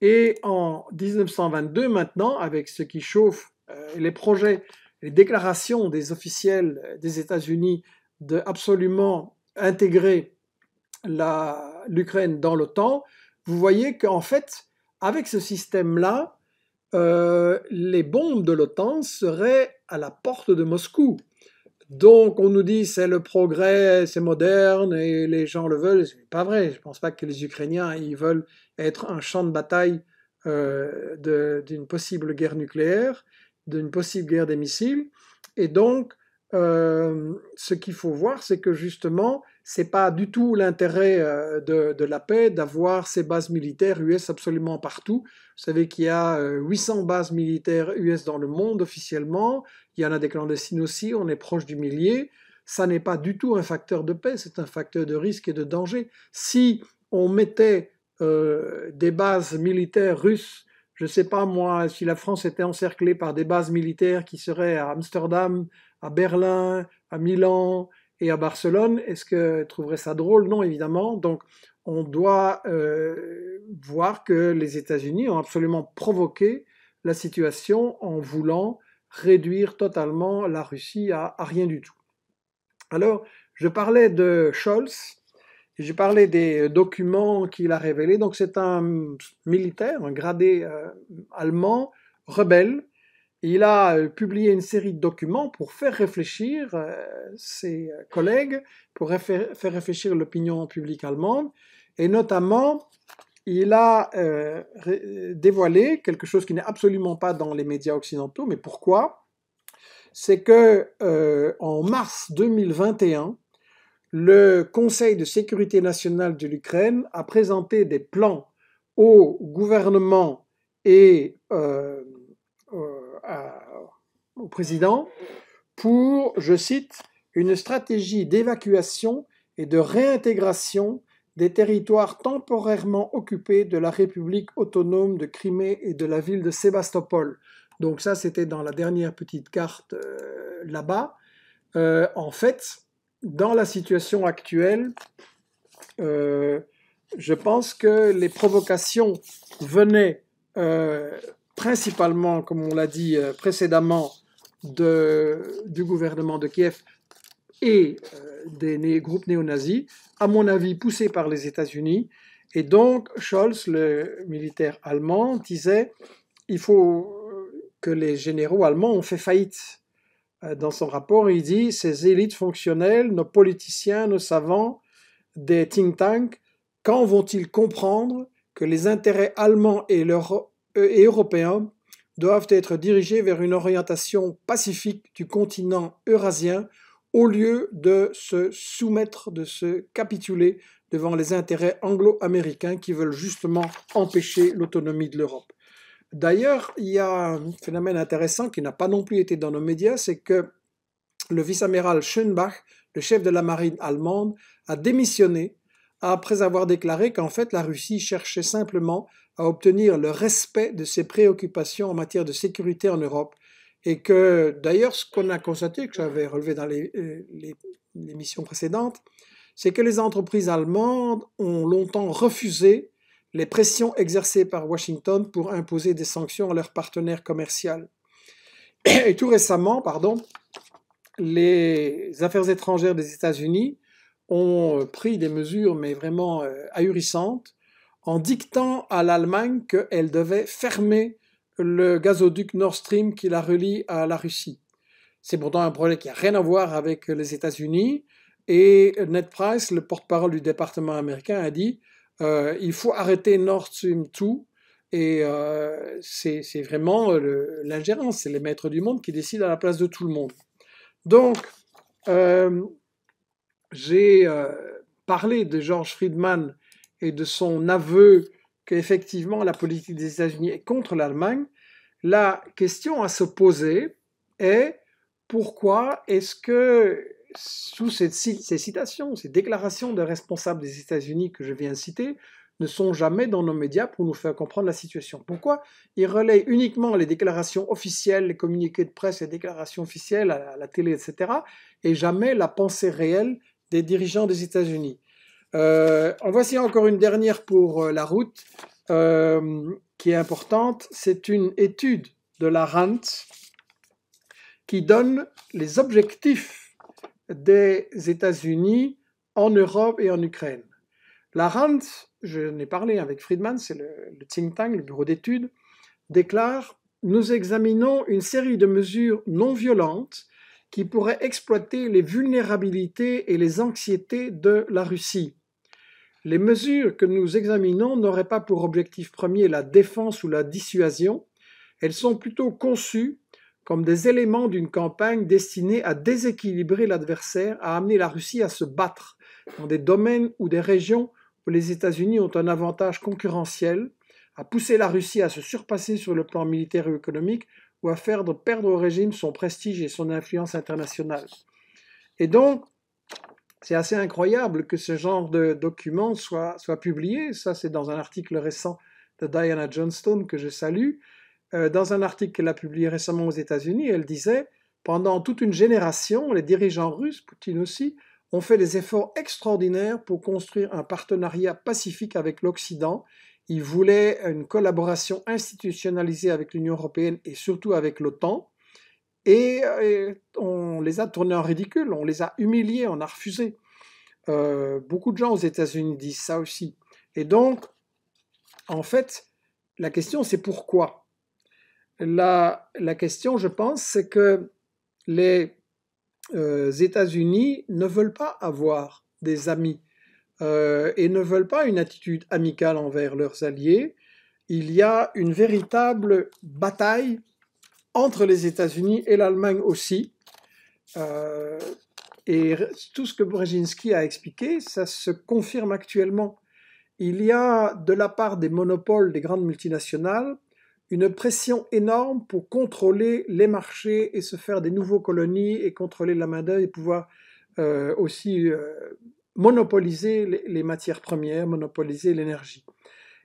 Et en 1922, maintenant, avec ce qui chauffe, euh, les projets, les déclarations des officiels des États-Unis de absolument intégrer l'Ukraine dans l'OTAN, vous voyez qu'en fait, avec ce système-là, euh, les bombes de l'OTAN seraient à la porte de Moscou. Donc on nous dit c'est le progrès, c'est moderne et les gens le veulent. n'est pas vrai. Je ne pense pas que les Ukrainiens ils veulent être un champ de bataille euh, d'une possible guerre nucléaire, d'une possible guerre des missiles. Et donc euh, ce qu'il faut voir, c'est que justement c'est pas du tout l'intérêt euh, de, la paix d'avoir ces bases militaires US absolument partout. Vous savez qu'il y a 800 euh, bases militaires US dans le monde officiellement, il y en a des clandestines aussi, on est proche du millier. Ça n'est pas du tout un facteur de paix, c'est un facteur de risque et de danger. Si on mettait euh, des bases militaires russes, je ne sais pas moi, si la France était encerclée par des bases militaires qui seraient à Amsterdam, à Berlin, à Milan, et à Barcelone, est-ce que trouverait ça drôle Non, évidemment. Donc, on doit euh, voir que les États-Unis ont absolument provoqué la situation en voulant réduire totalement la Russie à, rien du tout. Alors, je parlais de Scholz, j'ai parlé des euh, documents qu'il a révélés. Donc, c'est un militaire, un gradé euh, allemand, rebelle, il a euh, publié une série de documents pour faire réfléchir euh, ses euh, collègues, pour faire réfléchir l'opinion publique allemande, et notamment il a dévoilé quelque chose qui n'est absolument pas dans les médias occidentaux, mais pourquoi C'est que en mars 2021, le Conseil de sécurité nationale de l'Ukraine a présenté des plans au gouvernement et euh, au président pour, je cite, une stratégie d'évacuation et de réintégration des territoires temporairement occupés de la République autonome de Crimée et de la ville de Sébastopol. Donc ça, c'était dans la dernière petite carte euh, là-bas. Euh, en fait, dans la situation actuelle, je pense que les provocations venaient principalement, comme on l'a dit euh, précédemment, du gouvernement de Kiev et euh, des groupes néo-nazis, à mon avis poussés par les États-Unis. Et donc, Scholz, le militaire allemand, disait il faut euh, que les généraux allemands ont fait faillite. Dans son rapport, il dit ces élites fonctionnelles, nos politiciens, nos savants, des think tanks, quand vont-ils comprendre que les intérêts allemands et, leur, euh, et européens doivent être dirigés vers une orientation pacifique du continent eurasien au lieu de se soumettre, de se capituler devant les intérêts anglo-américains qui veulent justement empêcher l'autonomie de l'Europe. D'ailleurs, il y a un phénomène intéressant qui n'a pas non plus été dans nos médias, c'est que le vice-amiral Schönbach, le chef de la marine allemande, a démissionné après avoir déclaré qu'en fait la Russie cherchait simplement à obtenir le respect de ses préoccupations en matière de sécurité en Europe. Et que d'ailleurs, ce qu'on a constaté, que j'avais relevé dans les, euh, missions précédentes, c'est que les entreprises allemandes ont longtemps refusé les pressions exercées par Washington pour imposer des sanctions à leurs partenaires commerciaux. Et tout récemment, pardon, les affaires étrangères des États-Unis ont euh, pris des mesures, mais vraiment euh, ahurissantes, en dictant à l'Allemagne qu'elle devait fermer le gazoduc Nord Stream qui la relie à la Russie. C'est pourtant un projet qui n'a rien à voir avec les États-Unis. Et Ned Price, le porte-parole du département américain, a dit euh, il faut arrêter Nord Stream 2. Et c'est vraiment l'ingérence, c'est les maîtres du monde qui décident à la place de tout le monde. Donc, j'ai euh, parlé de George Friedman et de son aveu qu'effectivement la politique des États-Unis est contre l'Allemagne, la question à se poser est pourquoi est-ce que sous ces, ces citations, ces déclarations de responsables des États-Unis que je viens de citer, ne sont jamais dans nos médias pour nous faire comprendre la situation. Pourquoi Ils relaient uniquement les déclarations officielles, les communiqués de presse, les déclarations officielles à la, à la télé, etc., et jamais la pensée réelle des dirigeants des États-Unis. Euh, en voici encore une dernière pour euh, la route, euh, qui est importante. C'est une étude de la RAND qui donne les objectifs des États-Unis en Europe et en Ukraine. La RAND, je n'ai parlé avec Friedman, c'est le, le tang le bureau d'études, déclare Nous examinons une série de mesures non violentes qui pourrait exploiter les vulnérabilités et les anxiétés de la Russie. Les mesures que nous examinons n'auraient pas pour objectif premier la défense ou la dissuasion, elles sont plutôt conçues comme des éléments d'une campagne destinée à déséquilibrer l'adversaire, à amener la Russie à se battre dans des domaines ou des régions où les États-Unis ont un avantage concurrentiel, à pousser la Russie à se surpasser sur le plan militaire et économique ou à perdre au régime son prestige et son influence internationale. Et donc, c'est assez incroyable que ce genre de document soit, publié. Ça, c'est dans un article récent de Diana Johnstone que je salue. Euh, dans un article qu'elle a publié récemment aux États-Unis, elle disait Pendant toute une génération, les dirigeants russes, Poutine aussi, ont fait des efforts extraordinaires pour construire un partenariat pacifique avec l'Occident ils voulait une collaboration institutionnalisée avec l'Union européenne et surtout avec l'OTAN. Euh, et, on les a tournés en ridicule, on les a humiliés, on a refusé. Euh, beaucoup de gens aux États-Unis disent ça aussi. Et donc, en fait, la question, c'est pourquoi la, la, question, je pense, c'est que les euh, États-Unis ne veulent pas avoir des amis euh, et ne veulent pas une attitude amicale envers leurs alliés. Il y a une véritable bataille entre les États-Unis et l'Allemagne aussi. Euh, et tout ce que Brzezinski a expliqué, ça se confirme actuellement. Il y a de la part des monopoles des grandes multinationales une pression énorme pour contrôler les marchés et se faire des nouveaux colonies et contrôler la main-d'œuvre et pouvoir euh, aussi monopoliser les, matières premières, monopoliser l'énergie.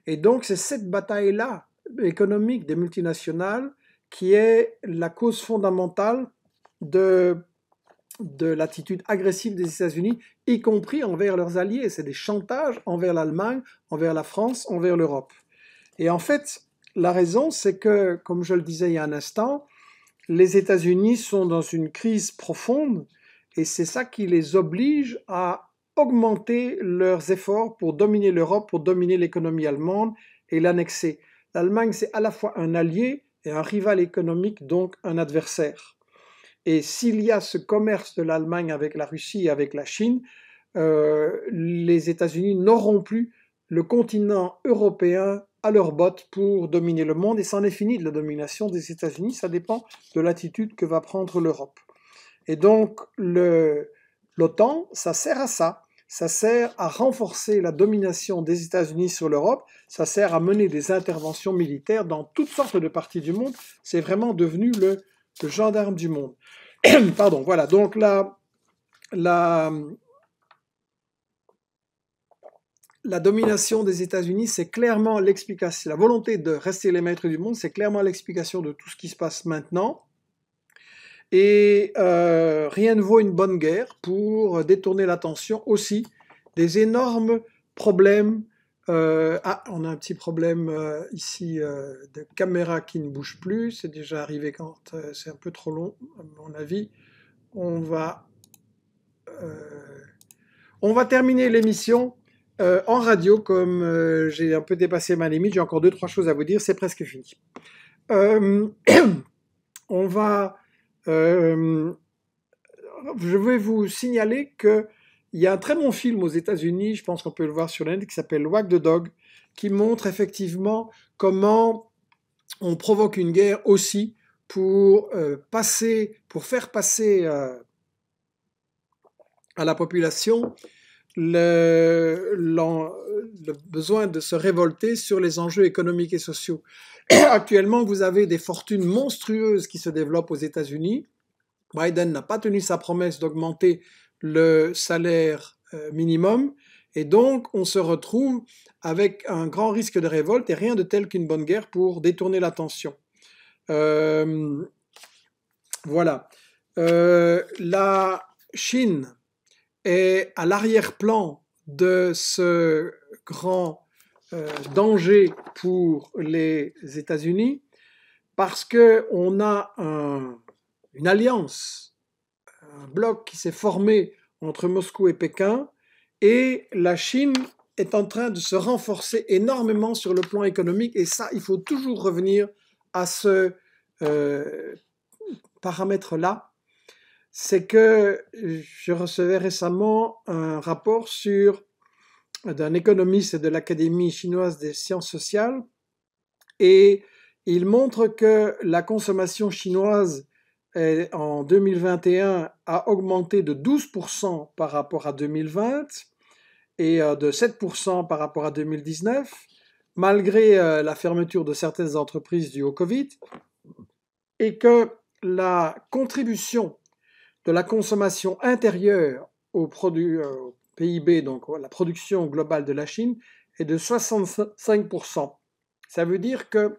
Et donc c'est cette bataille-là économique des multinationales qui est la cause fondamentale de, de l'attitude agressive des États-Unis, y compris envers leurs alliés. C'est des chantages envers l'Allemagne, envers la France, envers l'Europe. Et en fait, la raison, c'est que, comme je le disais il y a un instant, les États-Unis sont dans une crise profonde et c'est ça qui les oblige à augmenter leurs efforts pour dominer l'Europe, pour dominer l'économie allemande et l'annexer. L'Allemagne, c'est à la fois un allié et un rival économique, donc un adversaire. Et s'il y a ce commerce de l'Allemagne avec la Russie et avec la Chine, euh, les États-Unis n'auront plus le continent européen à leur bottes pour dominer le monde, et c'en est fini de la domination des États-Unis, ça dépend de l'attitude que va prendre l'Europe. Et donc, l'OTAN, ça sert à ça, ça sert à renforcer la domination des États-Unis sur l'Europe, ça sert à mener des interventions militaires dans toutes sortes de parties du monde, c'est vraiment devenu le, gendarme du monde. Pardon, voilà, donc la, la, la domination des États-Unis, c'est clairement l'explication, la volonté de rester les maîtres du monde, c'est clairement l'explication de tout ce qui se passe maintenant. Et euh, rien ne vaut une bonne guerre pour détourner l'attention aussi des énormes problèmes. Euh, ah, on a un petit problème euh, ici de caméra qui ne bouge plus. C'est déjà arrivé quand c'est un peu trop long, à mon avis. On va, on va terminer l'émission en radio, comme j'ai un peu dépassé ma limite, j'ai encore deux, trois choses à vous dire, c'est presque fini. on va euh, je vais vous signaler qu'il y a un très bon film aux États-Unis, je pense qu'on peut le voir sur l'Inde, qui s'appelle Wag the Dog, qui montre effectivement comment on provoque une guerre aussi pour euh, passer, pour faire passer euh, à la population le, besoin de se révolter sur les enjeux économiques et sociaux. Actuellement, vous avez des fortunes monstrueuses qui se développent aux États-Unis. Biden n'a pas tenu sa promesse d'augmenter le salaire euh, minimum. Et donc, on se retrouve avec un grand risque de révolte et rien de tel qu'une bonne guerre pour détourner l'attention. Euh, voilà. Euh, la Chine est à l'arrière-plan de ce grand euh, danger pour les États-Unis parce qu'on a une alliance, un bloc qui s'est formé entre Moscou et Pékin, et la Chine est en train de se renforcer énormément sur le plan économique, et ça, il faut toujours revenir à ce euh, paramètre-là. C'est que je recevais récemment un rapport sur d'un économiste de l'Académie chinoise des sciences sociales, et il montre que la consommation chinoise est, en 2021 a augmenté de 12% par rapport à 2020 et euh, de 7% par rapport à 2019, malgré euh, la fermeture de certaines entreprises du au Covid, et que la contribution de la consommation intérieure au, produit, euh, PIB, donc la production globale de la Chine, est de 65%. Ça veut dire que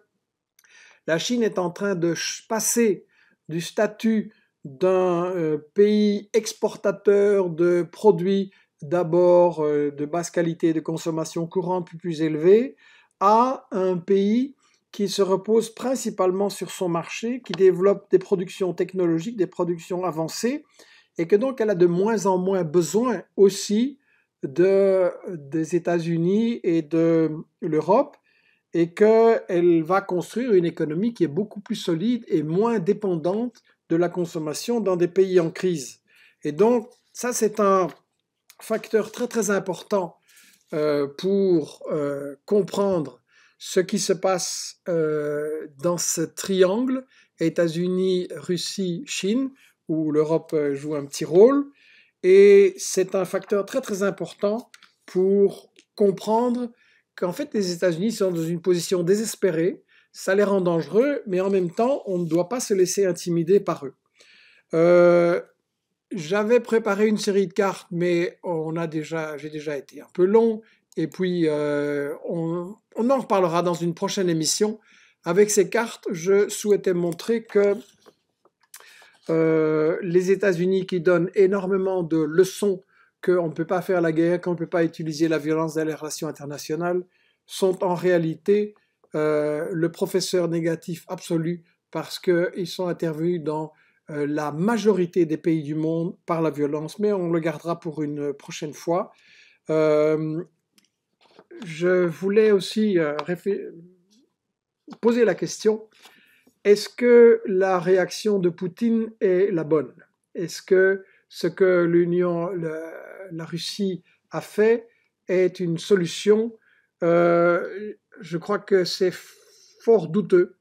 la Chine est en train de passer du statut d'un euh, pays exportateur de produits d'abord euh, de basse qualité de consommation courante plus élevée à un pays qui se repose principalement sur son marché, qui développe des productions technologiques, des productions avancées, et que donc elle a de moins en moins besoin aussi des États-Unis et de l'Europe et qu'elle va construire une économie qui est beaucoup plus solide et moins dépendante de la consommation dans des pays en crise. Et donc ça c'est un facteur très très important euh, pour euh, comprendre ce qui se passe euh, dans ce triangle États-Unis, Russie, Chine, où l'Europe euh, joue un petit rôle. Et c'est un facteur très très important pour comprendre qu'en fait les États-Unis sont dans une position désespérée, ça les rend dangereux, mais en même temps on ne doit pas se laisser intimider par eux. Euh, j'avais préparé une série de cartes, mais on a déjà, j'ai déjà été un peu long. Et puis, euh, on, on, en reparlera dans une prochaine émission. Avec ces cartes, je souhaitais montrer que euh, les États-Unis qui donnent énormément de leçons qu'on ne peut pas faire la guerre, qu'on ne peut pas utiliser la violence dans les relations internationales, sont en réalité euh, le professeur négatif absolu parce qu'ils sont intervenus dans euh, la majorité des pays du monde par la violence, mais on le gardera pour une prochaine fois. je voulais aussi poser la question est-ce que la réaction de Poutine est la bonne Est-ce que ce que l'Union, la Russie a fait est une solution euh, Je crois que c'est fort douteux.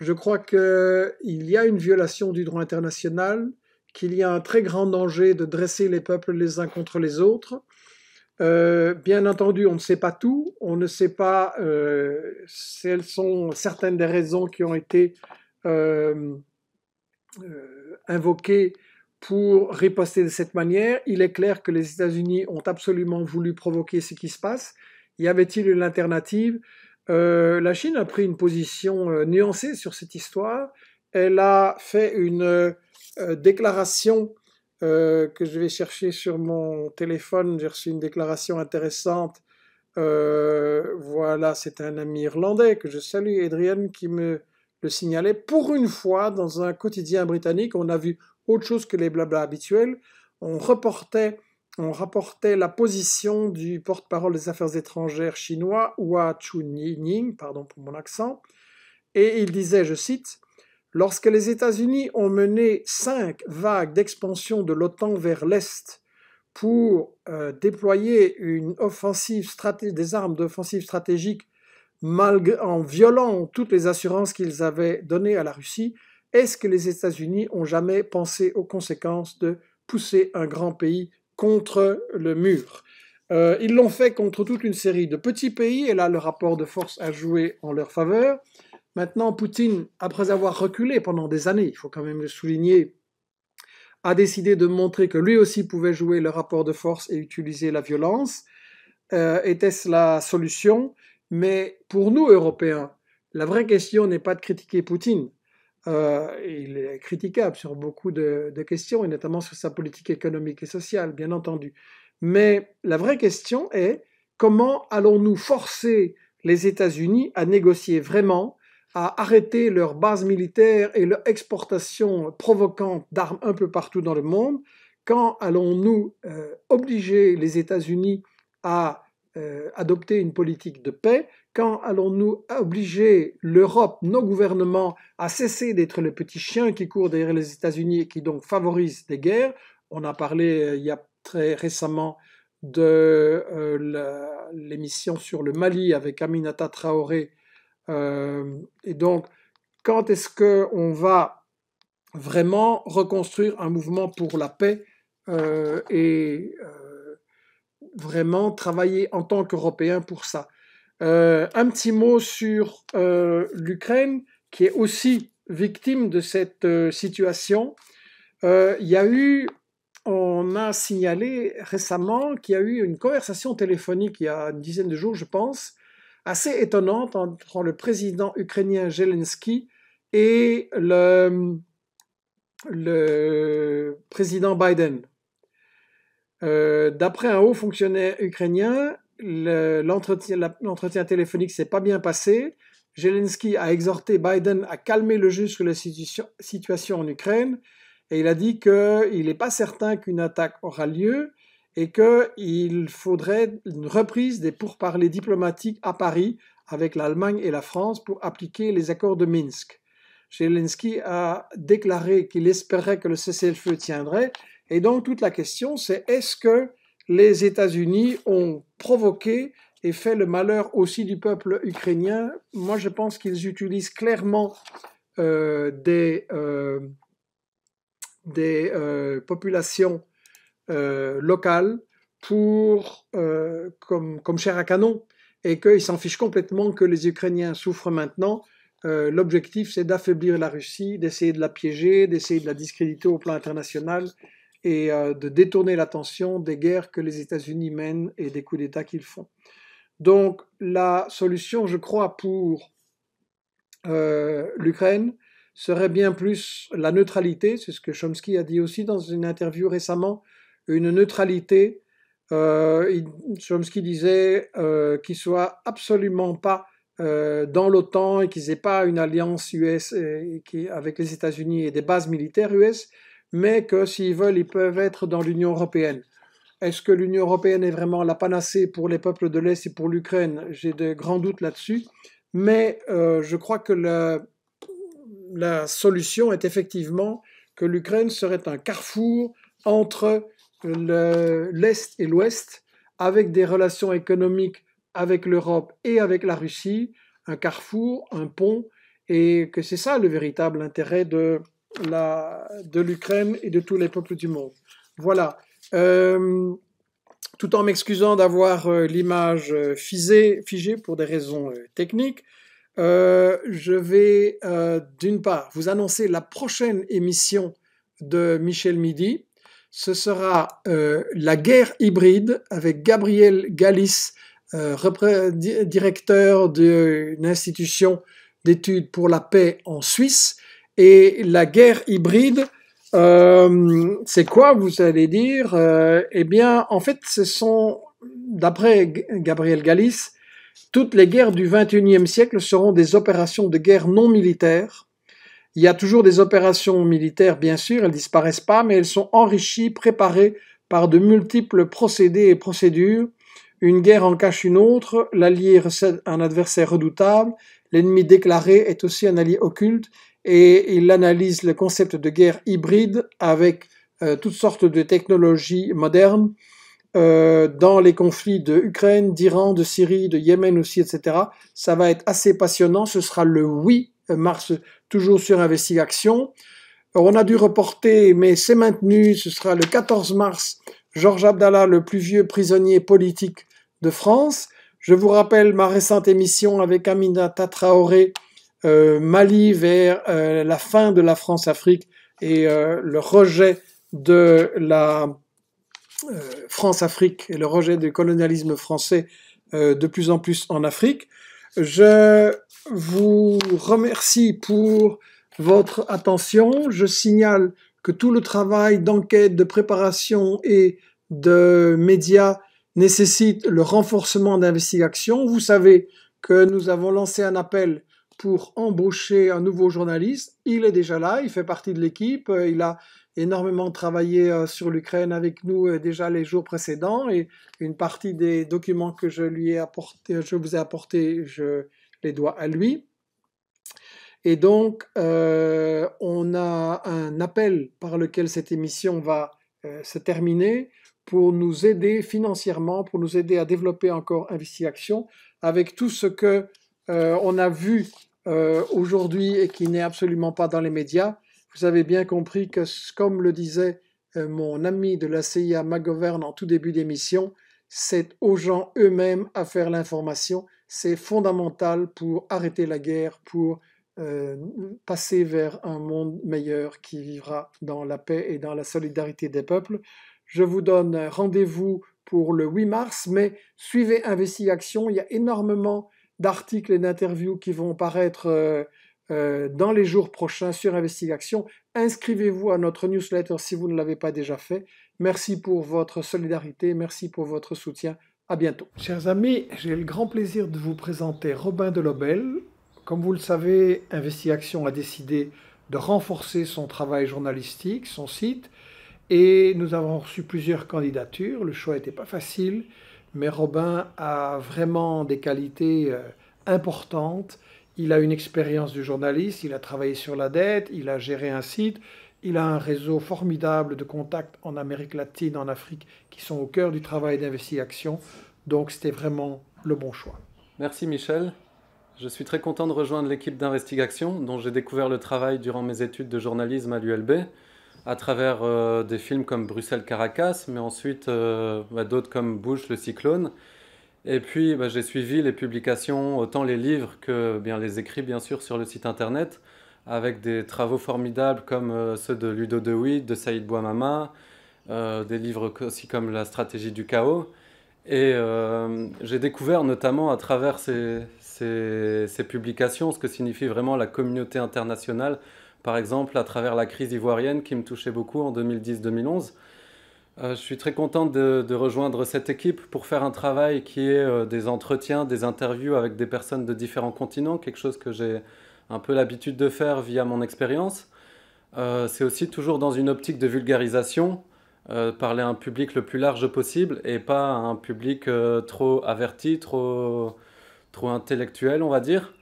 Je crois qu'il y a une violation du droit international, qu'il y a un très grand danger de dresser les peuples les uns contre les autres, euh, bien entendu, on ne sait pas tout, on ne sait pas euh, quelles sont certaines des raisons qui ont été euh, euh, invoquées pour riposter de cette manière. Il est clair que les États-Unis ont absolument voulu provoquer ce qui se passe. Y avait-il une alternative euh, La Chine a pris une position nuancée sur cette histoire. Elle a fait une déclaration euh, que je vais chercher sur mon téléphone. J'ai reçu une déclaration intéressante. Euh, voilà, c'est un ami irlandais que je salue, Adrien, qui me le signalait. Pour une fois, dans un quotidien britannique, on a vu autre chose que les blablas habituels. On on rapportait la position du porte-parole des affaires étrangères chinois, Hua Chunying, pardon pour mon accent, et il disait, je cite, Lorsque les États-Unis ont mené cinq vagues d'expansion de l'OTAN vers l'Est pour euh, déployer une offensive des armes d'offensive stratégique malgré, en violant toutes les assurances qu'ils avaient données à la Russie, est-ce que les États-Unis ont jamais pensé aux conséquences de pousser un grand pays contre le mur euh, Ils l'ont fait contre toute une série de petits pays, et là le rapport de force a joué en leur faveur. Maintenant, Poutine, après avoir reculé pendant des années, il faut quand même le souligner, a décidé de montrer que lui aussi pouvait jouer le rapport de force et utiliser la violence. Euh, était-ce la solution Mais pour nous, Européens, la vraie question n'est pas de critiquer Poutine. Euh, il est critiquable sur beaucoup de, de questions, et notamment sur sa politique économique et sociale, bien entendu. Mais la vraie question est comment allons-nous forcer les États-Unis à négocier vraiment à arrêter leurs bases militaires et leur exportation provocante d'armes un peu partout dans le monde, quand allons-nous euh, obliger les États-Unis à euh, adopter une politique de paix Quand allons-nous obliger l'Europe, nos gouvernements, à cesser d'être le petit chien qui court derrière les États-Unis et qui donc favorisent des guerres On a parlé euh, il y a très récemment de l'émission sur le Mali avec Aminata Traoré euh, et donc, quand est-ce qu'on va vraiment reconstruire un mouvement pour la paix euh, et euh, vraiment travailler en tant qu'Européens pour ça Un petit mot sur l'Ukraine, qui est aussi victime de cette situation. Il y a eu on a signalé récemment qu'il y a eu une conversation téléphonique il y a une dizaine de jours, je pense, assez étonnante entre le président ukrainien Zelensky et le, président Biden. Euh, d'après un haut fonctionnaire ukrainien, l'entretien téléphonique téléphonique s'est pas bien passé. Zelensky a exhorté Biden à calmer le jeu sur la situation en Ukraine et il a dit qu'il n'est pas certain qu'une attaque aura lieu, et qu'il faudrait une reprise des pourparlers diplomatiques à Paris avec l'Allemagne et la France pour appliquer les accords de Minsk. Zelensky a déclaré qu'il espérait que le cessez-le-feu tiendrait. Et donc toute la question, c'est est-ce que les États-Unis ont provoqué et fait le malheur aussi du peuple ukrainien Moi, je pense qu'ils utilisent clairement euh, des, euh, des euh, populations euh, local pour, euh, comme, comme chair à canon et qu'ils s'en fichent complètement que les Ukrainiens souffrent maintenant. Euh, l'objectif, c'est d'affaiblir la Russie, d'essayer de la piéger, d'essayer de la discréditer au plan international et de détourner l'attention des guerres que les États-Unis mènent et des coups d'État qu'ils font. Donc la solution, je crois, pour l'Ukraine serait bien plus la neutralité, c'est ce que Chomsky a dit aussi dans une interview récemment, une neutralité, ce euh, Chomsky disait, euh, ne soit absolument pas euh, dans l'OTAN et qu'ils n'aient pas une alliance US et, qui, avec les États-Unis et des bases militaires US, mais que s'ils veulent, ils peuvent être dans l'Union européenne. Est-ce que l'Union européenne est vraiment la panacée pour les peuples de l'Est et pour l'Ukraine J'ai de grands doutes là-dessus. Mais euh, je crois que la, solution est effectivement que l'Ukraine serait un carrefour entre l'Est et l'Ouest, avec des relations économiques avec l'Europe et avec la Russie, un carrefour, un pont, et que c'est ça le véritable intérêt de l'Ukraine de et de tous les peuples du monde. Voilà. Euh, tout en m'excusant d'avoir euh, l'image euh, figée, figée, pour des raisons techniques, je vais d'une part vous annoncer la prochaine émission de Michel Midi, ce sera euh, La guerre hybride avec Gabriel Galis, euh, directeur d'une institution d'études pour la paix en Suisse. Et La guerre hybride, euh, c'est quoi, vous allez dire Eh bien, en fait, ce sont, d'après Gabriel Galis, toutes les guerres du XXIe siècle seront des opérations de guerre non militaires il y a toujours des opérations militaires, bien sûr, elles disparaissent pas, mais elles sont enrichies, préparées par de multiples procédés et procédures. Une guerre en cache une autre, l'allié recède un adversaire redoutable, l'ennemi déclaré est aussi un allié occulte, et il analyse le concept de guerre hybride avec euh, toutes sortes de technologies modernes euh, dans les conflits de Ukraine, d'Iran, de Syrie, de Yémen aussi, etc. Ça va être assez passionnant. Ce sera le 8 mars toujours sur Investigation. Euh, on a dû reporter, mais c'est maintenu, ce sera le 14 mars, Georges Abdallah, le plus vieux prisonnier politique de France. Je vous rappelle ma récente émission avec Aminata Traoré, euh, Mali vers euh, la fin de la France-Afrique et le rejet de la France-Afrique et le rejet du colonialisme français de plus en plus en Afrique. Je vous remercie pour votre attention. Je signale que tout le travail d'enquête, de préparation et de médias nécessite le renforcement d'investigation. Vous savez que nous avons lancé un appel pour embaucher un nouveau journaliste. Il est déjà là, il fait partie de l'équipe, il a énormément travaillé euh, sur l'Ukraine avec nous euh, déjà les jours précédents et une partie des documents que je lui ai apporté, je vous ai apportés, je les dois à lui. Et donc, euh, on a un appel par lequel cette émission va se terminer pour nous aider financièrement, pour nous aider à développer encore Investi Action avec tout ce que on a vu aujourd'hui et qui n'est absolument pas dans les médias vous avez bien compris que, comme le disait euh, mon ami de la CIA McGovern en tout début d'émission, c'est aux gens eux-mêmes à faire l'information. C'est fondamental pour arrêter la guerre, pour euh, passer vers un monde meilleur qui vivra dans la paix et dans la solidarité des peuples. Je vous donne rendez-vous pour le 8 mars, mais suivez Investi Action. Il y a énormément d'articles et d'interviews qui vont paraître. Euh, euh, dans les jours prochains sur Investigation. Inscrivez-vous à notre newsletter si vous ne l'avez pas déjà fait. Merci pour votre solidarité, merci pour votre soutien. À bientôt. Chers amis, j'ai le grand plaisir de vous présenter Robin Delobel. Comme vous le savez, Investigation a décidé de renforcer son travail journalistique, son site, et nous avons reçu plusieurs candidatures. Le choix n'était pas facile, mais Robin a vraiment des qualités euh, importantes il a une expérience du journaliste, il a travaillé sur la dette, il a géré un site, il a un réseau formidable de contacts en Amérique latine, en Afrique, qui sont au cœur du travail d'investigation Donc c'était vraiment le bon choix. Merci Michel. Je suis très content de rejoindre l'équipe d'Investigation, dont j'ai découvert le travail durant mes études de journalisme à l'ULB, à travers euh, des films comme Bruxelles-Caracas, mais ensuite euh, bah, d'autres comme Bush, le cyclone. Et puis, bah, j'ai suivi les publications, autant les livres que bien, les écrits, bien sûr, sur le site internet, avec des travaux formidables comme euh, ceux de Ludo Dewey, de Saïd Bouamama, euh, des livres aussi comme La stratégie du chaos. Et euh, j'ai découvert notamment à travers ces, publications ce que signifie vraiment la communauté internationale, par exemple à travers la crise ivoirienne qui me touchait beaucoup en 2010-2011. Euh, je suis très content de, rejoindre cette équipe pour faire un travail qui est euh, des entretiens, des interviews avec des personnes de différents continents, quelque chose que j'ai un peu l'habitude de faire via mon expérience. Euh, c'est aussi toujours dans une optique de vulgarisation, parler à un public le plus large possible et pas à un public trop averti, trop, trop intellectuel, on va dire.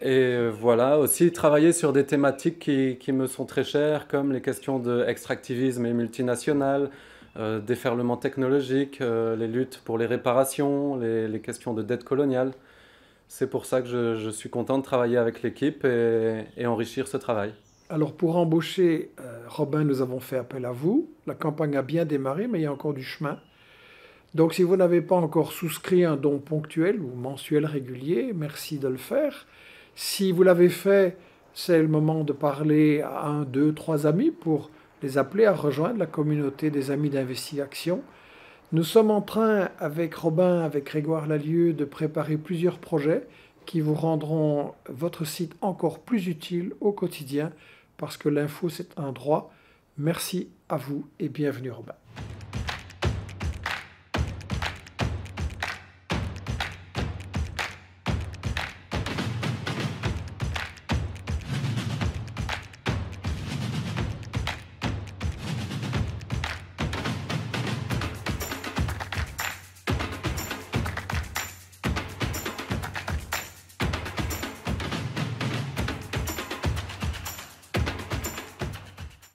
Et voilà, aussi travailler sur des thématiques qui, qui me sont très chères, comme les questions d'extractivisme extractivisme et multinationales, euh, déferlement technologique, euh, les luttes pour les réparations, les, questions de dette coloniale. C'est pour ça que je, suis content de travailler avec l'équipe et, enrichir ce travail. Alors pour embaucher euh, Robin, nous avons fait appel à vous. La campagne a bien démarré, mais il y a encore du chemin. Donc si vous n'avez pas encore souscrit un don ponctuel ou mensuel régulier, merci de le faire. Si vous l'avez fait, c'est le moment de parler à un, deux, trois amis pour les appeler à rejoindre la communauté des amis d'investigation. Nous sommes en train, avec Robin, avec Grégoire Lalieu, de préparer plusieurs projets qui vous rendront votre site encore plus utile au quotidien, parce que l'info, c'est un droit. Merci à vous et bienvenue Robin.